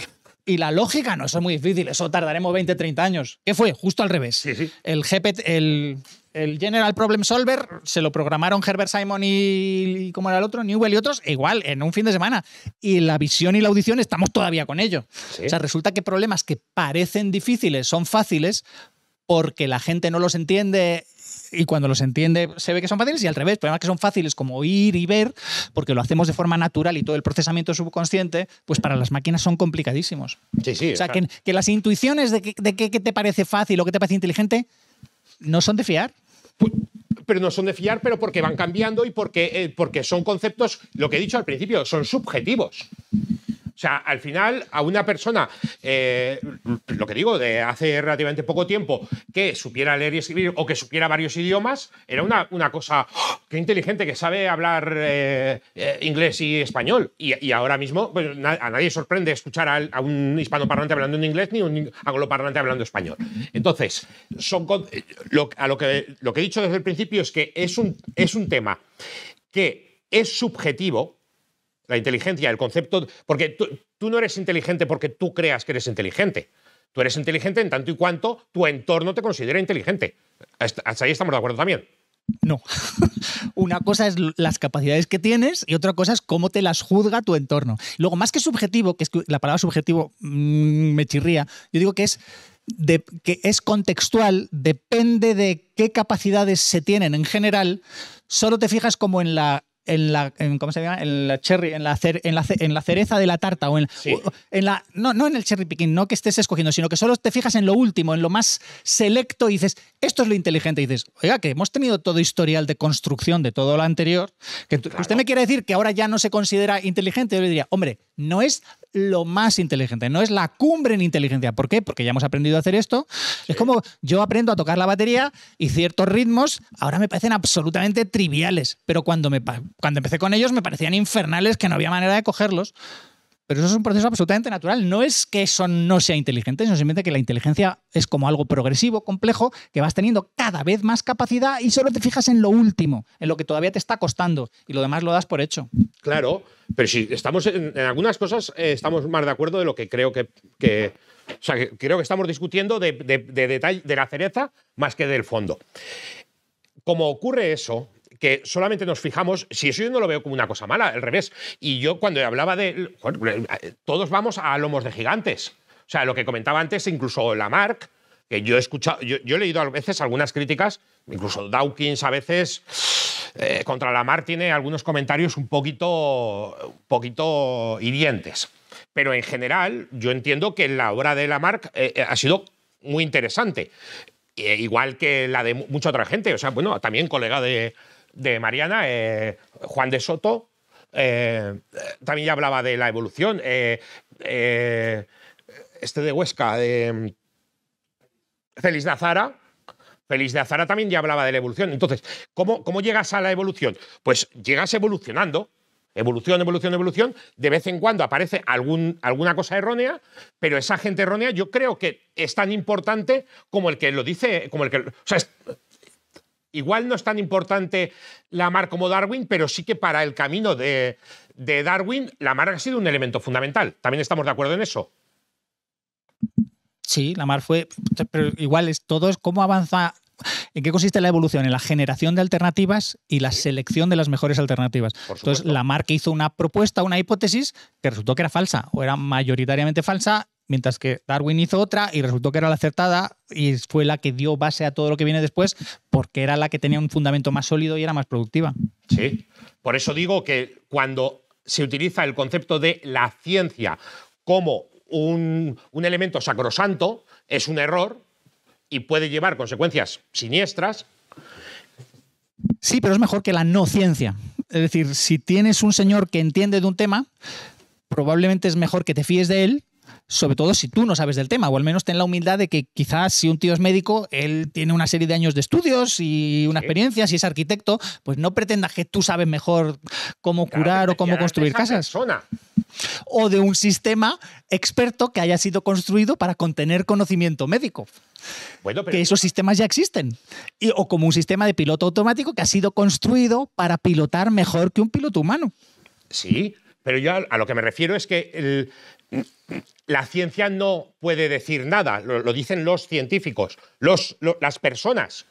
Y la lógica no, eso es muy difícil, eso tardaremos 20, 30 años. ¿Qué fue? Justo al revés. El GPT, el, General Problem Solver se lo programaron Herbert Simon y, como era el otro, Newell y otros, igual, en un fin de semana. Y la visión y la audición estamos todavía con ello. O sea, resulta que problemas que parecen difíciles son fáciles porque la gente no los entiende y cuando los entiende se ve que son fáciles y al revés, problemas que son fáciles como oír y ver, porque lo hacemos de forma natural y todo el procesamiento subconsciente, pues para las máquinas son complicadísimos. Sí, sí. O sea, que, que, las intuiciones de qué que, te parece fácil o qué te parece inteligente no son de fiar. pero no son de fiar, pero porque van cambiando y porque, eh, porque son conceptos, lo que he dicho al principio, son subjetivos. O sea, al final, a una persona, eh, lo que digo, de hace relativamente poco tiempo, que supiera leer y escribir o que supiera varios idiomas, era una, una cosa, que ¡oh! qué inteligente, que sabe hablar eh, eh, inglés y español. Y, ahora mismo, pues, a nadie sorprende escuchar a, un hispanoparlante hablando en inglés ni un angloparlante hablando español. Entonces, son a lo que, lo que he dicho desde el principio es que es un, es un tema que es subjetivo, la inteligencia, el concepto, porque tú, no eres inteligente porque tú creas que eres inteligente. Tú eres inteligente en tanto y cuanto tu entorno te considera inteligente. Hasta, ahí estamos de acuerdo también. No. Una cosa es las capacidades que tienes y otra cosa es cómo te las juzga tu entorno. Luego, más que subjetivo, que es que la palabra subjetivo mm, me chirría, yo digo que es, que es contextual, depende de qué capacidades se tienen en general, solo te fijas como en la en la ¿cómo se llama? en la cherry en la, en la, cereza de la tarta o en, en la no no en el cherry picking no que estés escogiendo sino que solo te fijas en lo último en lo más selecto y dices esto es lo inteligente y dices oiga que hemos tenido todo historial de construcción de todo lo anterior que usted me quiere decir que ahora ya no se considera inteligente yo le diría hombre no es lo más inteligente, no es la cumbre en inteligencia. ¿Por qué? Porque ya hemos aprendido a hacer esto. Es como yo aprendo a tocar la batería y ciertos ritmos ahora me parecen absolutamente triviales, pero cuando, me, cuando empecé con ellos me parecían infernales que no había manera de cogerlos. Pero eso es un proceso absolutamente natural. No es que eso no sea inteligente, sino simplemente que la inteligencia es como algo progresivo, complejo, que vas teniendo cada vez más capacidad y solo te fijas en lo último, en lo que todavía te está costando, y lo demás lo das por hecho. Claro, pero si estamos en, algunas cosas eh, estamos más de acuerdo de lo que creo que, o sea, creo que estamos discutiendo de, de detalle de la cereza más que del fondo. Como ocurre eso, que solamente nos fijamos, si eso yo no lo veo como una cosa mala, al revés. Y yo cuando hablaba de... Eh, todos vamos a lomos de gigantes. O sea, lo que comentaba antes, incluso Lamarck, que yo he escuchado, yo, he leído a veces algunas críticas, incluso Dawkins a veces... Eh, contra Lamarck tiene algunos comentarios un poquito, un poquito hirientes. Pero en general, yo entiendo que la obra de Lamarck eh, eh, ha sido muy interesante. igual que la de mucha otra gente. O sea, bueno, también colega de, de Mariana, eh, Juan de Soto, eh, también ya hablaba de la evolución, eh, este de Huesca, de mm, Félix de Azara, Feliz de Azara también ya hablaba de la evolución. Entonces, ¿cómo, ¿cómo, llegas a la evolución? Pues llegas evolucionando. Evolución, evolución, evolución. De vez en cuando aparece algún, alguna cosa errónea, pero esa gente errónea yo creo que es tan importante como el que lo dice, como el que... Igual no es tan importante Lamar como Darwin, pero sí que para el camino de, de Darwin, Lamar ha sido un elemento fundamental. También estamos de acuerdo en eso. Sí, Lamar fue. Pero igual es todo es cómo avanza ¿En qué consiste la evolución? En la generación de alternativas y la selección de las mejores alternativas. Entonces, que hizo una propuesta, una hipótesis que resultó que era falsa o era mayoritariamente falsa Mientras que Darwin hizo otra y resultó que era la acertada y fue la que dio base a todo lo que viene después porque era la que tenía un fundamento más sólido y era más productiva. Sí, por eso digo que cuando se utiliza el concepto de la ciencia como un, un elemento sacrosanto, es un error y puede llevar consecuencias siniestras. Sí, pero es mejor que la no ciencia. Es decir, si tienes un señor que entiende de un tema, probablemente es mejor que te fíes de él sobre todo si tú no sabes del tema, o al menos ten la humildad de que quizás si un tío es médico, él tiene una serie de años de estudios y una experiencia, si es arquitecto, pues no pretendas que tú sabes mejor cómo curar o cómo construir casas. O de un sistema experto que haya sido construido para contener conocimiento médico. Bueno, pero... Que esos sistemas ya existen. o como un sistema de piloto automático que ha sido construido para pilotar mejor que un piloto humano. Sí, pero yo a lo que me refiero es que el, la ciencia no puede decir nada, lo, dicen los científicos, las personas.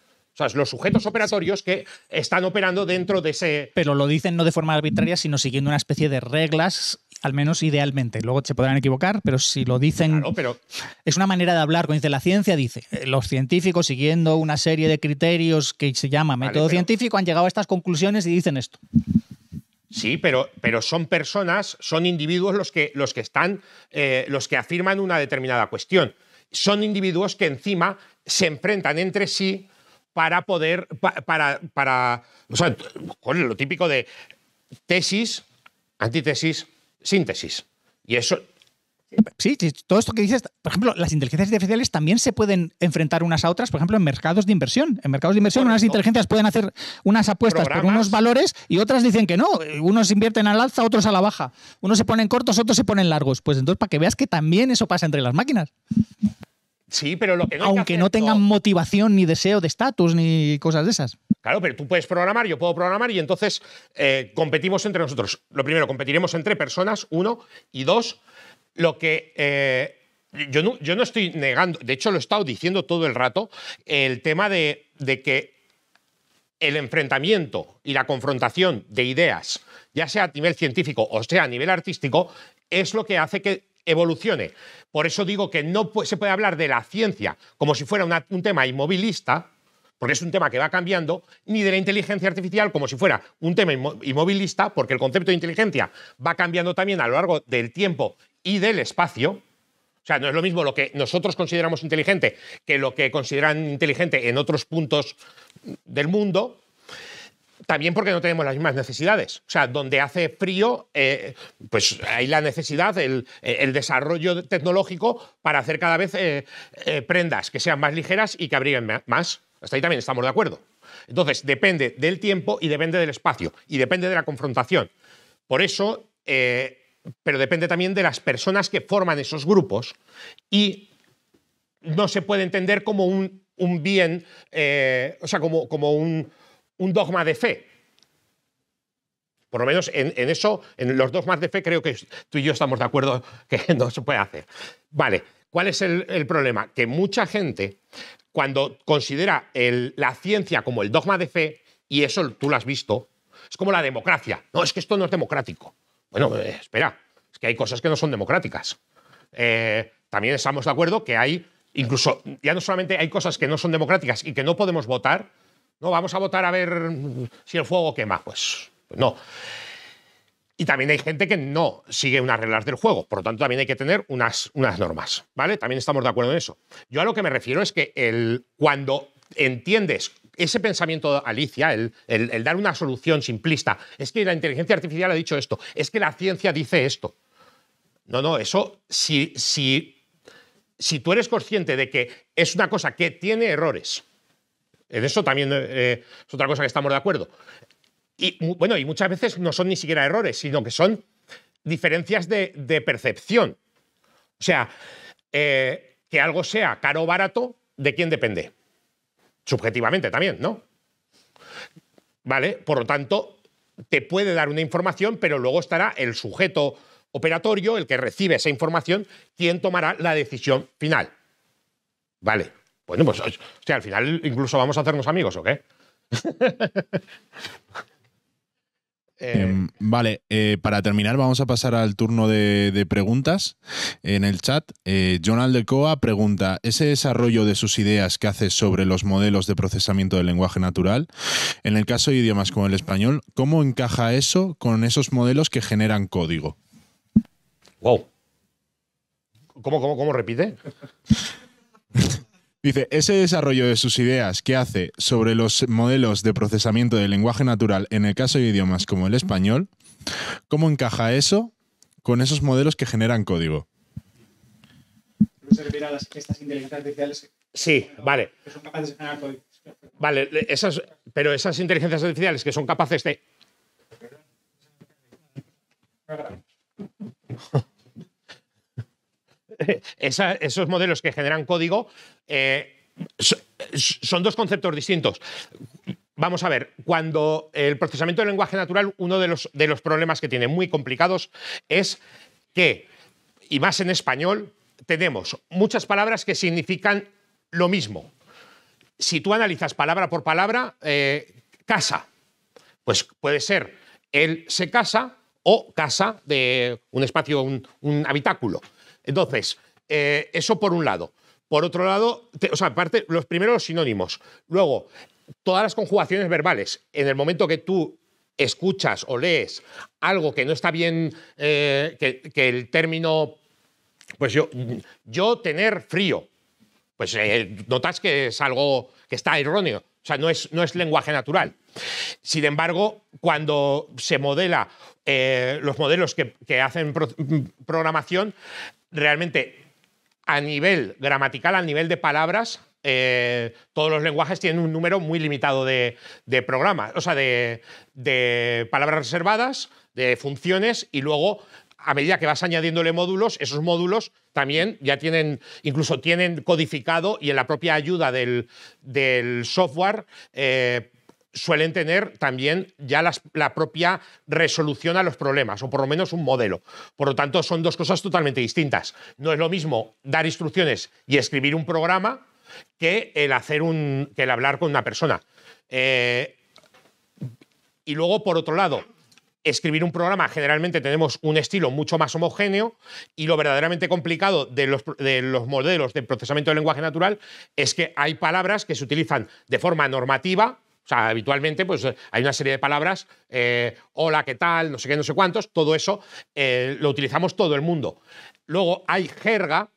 los sujetos operatorios que están operando dentro de ese... Pero lo dicen no de forma arbitraria, sino siguiendo una especie de reglas, al menos idealmente. Luego se podrán equivocar, pero si lo dicen... pero... Es una manera de hablar, cuando dice la ciencia, dice, eh, los científicos siguiendo una serie de criterios que se llama método científico han llegado a estas conclusiones y dicen esto. Sí, pero, pero son personas, son individuos los que, los que están, eh, los que afirman una determinada cuestión. Son individuos que encima se enfrentan entre sí para poder, para, para, lo típico de tesis, antítesis, síntesis. Y eso, Sí, todo esto que dices, por ejemplo, las inteligencias artificiales también se pueden enfrentar unas a otras, por ejemplo, en mercados de inversión. En mercados de inversión, unas inteligencias pueden hacer unas apuestas por unos valores y otras dicen que no. Unos invierten al alza, otros a la baja. Unos se ponen cortos, otros se ponen largos. Pues entonces, para que veas que también eso pasa entre las máquinas. Sí, pero lo que no Aunque no tengan motivación ni deseo de estatus ni cosas de esas. Claro, pero tú puedes programar, yo puedo programar y entonces eh, competimos entre nosotros. Lo primero, competiremos entre personas, uno, y dos, lo que... Eh, yo, no, estoy negando, de hecho lo he estado diciendo todo el rato, el tema de, que el enfrentamiento y la confrontación de ideas, ya sea a nivel científico o sea a nivel artístico, es lo que hace que evolucione. Por eso digo que no se puede hablar de la ciencia como si fuera un tema inmovilista, porque es un tema que va cambiando, ni de la inteligencia artificial como si fuera un tema inmovilista, porque el concepto de inteligencia va cambiando también a lo largo del tiempo y del espacio. O sea, no es lo mismo lo que nosotros consideramos inteligente que lo que consideran inteligente en otros puntos del mundo. También porque no tenemos las mismas necesidades. O sea, donde hace frío, eh, pues hay la necesidad, el, desarrollo tecnológico para hacer cada vez eh, eh, prendas que sean más ligeras y que abriguen más. Hasta ahí también estamos de acuerdo. Entonces, depende del tiempo y depende del espacio y depende de la confrontación. Por eso, eh, pero depende también de las personas que forman esos grupos y no se puede entender como un, bien, eh, o sea, como, como un, dogma de fe. Por lo menos en, eso, en los dogmas de fe, creo que tú y yo estamos de acuerdo que no se puede hacer. Vale, ¿cuál es el problema? Que mucha gente cuando considera la ciencia como el dogma de fe, y eso tú lo has visto, es como la democracia. No, es que esto no es democrático. Bueno, eh, espera, es que hay cosas que no son democráticas. Eh, también estamos de acuerdo que hay, incluso, ya no solamente hay cosas que no son democráticas y que no podemos votar, no, vamos a votar a ver si el fuego quema, pues, pues no. Y también hay gente que no sigue unas reglas del juego. Por lo tanto, también hay que tener unas, unas normas. ¿Vale? También estamos de acuerdo en eso. Yo a lo que me refiero es que el, cuando entiendes ese pensamiento de Alicia, el, dar una solución simplista, es que la inteligencia artificial ha dicho esto, es que la ciencia dice esto. No, no, eso si, si, si tú eres consciente de que es una cosa que tiene errores, en eso también eh, es otra cosa que estamos de acuerdo. Y bueno, y muchas veces no son ni siquiera errores, sino que son diferencias de, percepción. O sea, eh, que algo sea caro o barato, ¿de quién depende? Subjetivamente también, ¿no? ¿Vale? Por lo tanto, te puede dar una información, pero luego estará el sujeto operatorio, el que recibe esa información, quien tomará la decisión final. Vale. Bueno, pues al final incluso vamos a hacernos amigos, ¿o qué? Eh, em, vale, eh, para terminar vamos a pasar al turno de, preguntas en el chat. Eh, Jonald De Coa pregunta, ese desarrollo de sus ideas que hace sobre los modelos de procesamiento del lenguaje natural, en el caso de idiomas como el español, ¿cómo encaja eso con esos modelos que generan código? Wow. ¿Cómo, cómo, cómo repite? Dice, ese desarrollo de sus ideas que hace sobre los modelos de procesamiento del lenguaje natural en el caso de idiomas como el español, ¿cómo encaja eso con esos modelos que generan código? se refiere a estas inteligencias artificiales. Sí, que, vale. son capaces de generar código. Vale, esas, pero esas inteligencias artificiales que son capaces de. esos modelos que generan código eh, son dos conceptos distintos. Vamos a ver, cuando el procesamiento del lenguaje natural, uno de los, de los problemas que tiene muy complicados es que, y más en español, tenemos muchas palabras que significan lo mismo. Si tú analizas palabra por palabra, eh, casa, pues puede ser él se casa o casa de un espacio, un habitáculo. Entonces, eh, eso por un lado. Por otro lado, o sea, aparte, los primeros sinónimos. Luego, todas las conjugaciones verbales. En el momento que tú escuchas o lees algo que no está bien, eh, que, el término, pues yo, yo tener frío, pues eh, notas que es algo que está erróneo. O sea, no es, no es lenguaje natural. Sin embargo, cuando se modela eh, los modelos que, hacen programación, realmente a nivel gramatical, a nivel de palabras, eh, todos los lenguajes tienen un número muy limitado de, programas, o sea, de, de, palabras reservadas, de funciones y luego a medida que vas añadiéndole módulos, esos módulos también ya tienen, incluso tienen codificado y en la propia ayuda del, software. Eh, suelen tener también ya la propia resolución a los problemas, o por lo menos un modelo. Por lo tanto, son dos cosas totalmente distintas. No es lo mismo dar instrucciones y escribir un programa que el, hacer un, que el hablar con una persona. Eh, y luego, por otro lado, escribir un programa generalmente tenemos un estilo mucho más homogéneo y lo verdaderamente complicado de los, modelos de procesamiento del lenguaje natural es que hay palabras que se utilizan de forma normativa, o sea, habitualmente pues, eh, hay una serie de palabras, eh, hola, qué tal, no sé qué, no sé cuántos, todo eso eh, lo utilizamos todo el mundo. Luego hay jerga,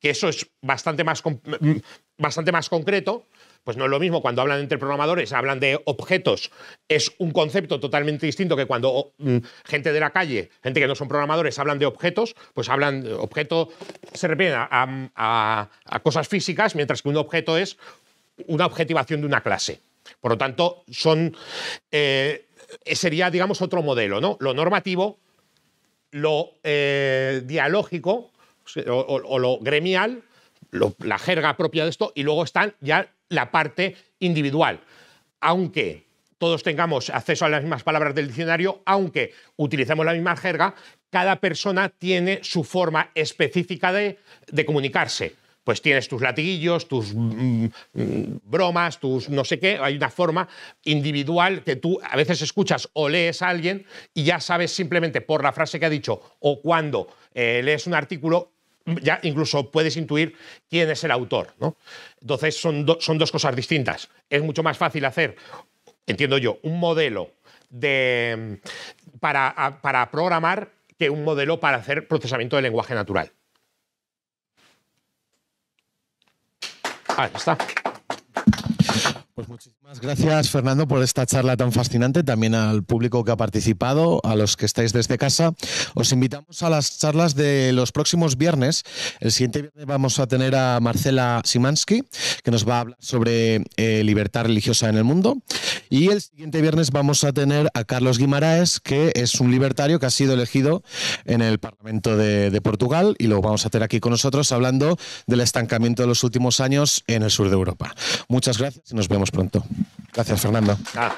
que eso es bastante más, mm, bastante más concreto, pues no es lo mismo. Cuando hablan entre programadores, hablan de objetos. Es un concepto totalmente distinto que cuando mm, gente de la calle, gente que no son programadores, hablan de objetos, pues hablan, de objeto se refieren a, cosas físicas, mientras que un objeto es una objetivación de una clase. Por lo tanto, son, eh, sería, digamos, otro modelo, ¿no? Lo normativo, lo eh, dialógico o, lo gremial, la jerga propia de esto, y luego están ya la parte individual. Aunque todos tengamos acceso a las mismas palabras del diccionario, aunque utilicemos la misma jerga, cada persona tiene su forma específica de, comunicarse. Pues tienes tus latiguillos, tus mm, mm, bromas, tus no sé qué. Hay una forma individual que tú a veces escuchas o lees a alguien y ya sabes simplemente por la frase que ha dicho o cuando eh, lees un artículo ya incluso puedes intuir quién es el autor. ¿no? Entonces son, son dos cosas distintas. Es mucho más fácil hacer, entiendo yo, un modelo de, para, para programar que un modelo para hacer procesamiento de lenguaje natural. Ahí está. Pues muchísimas gracias, Fernando, por esta charla tan fascinante, también al público que ha participado, a los que estáis desde casa. Os invitamos a las charlas de los próximos viernes. El siguiente viernes vamos a tener a Marcela Simansky, que nos va a hablar sobre eh, libertad religiosa en el mundo. Y el siguiente viernes vamos a tener a Carlos Guimaraes, que es un libertario que ha sido elegido en el Parlamento de, de Portugal y lo vamos a tener aquí con nosotros hablando del estancamiento de los últimos años en el sur de Europa. Muchas gracias y nos vemos pronto. Gracias, Fernando. Ah.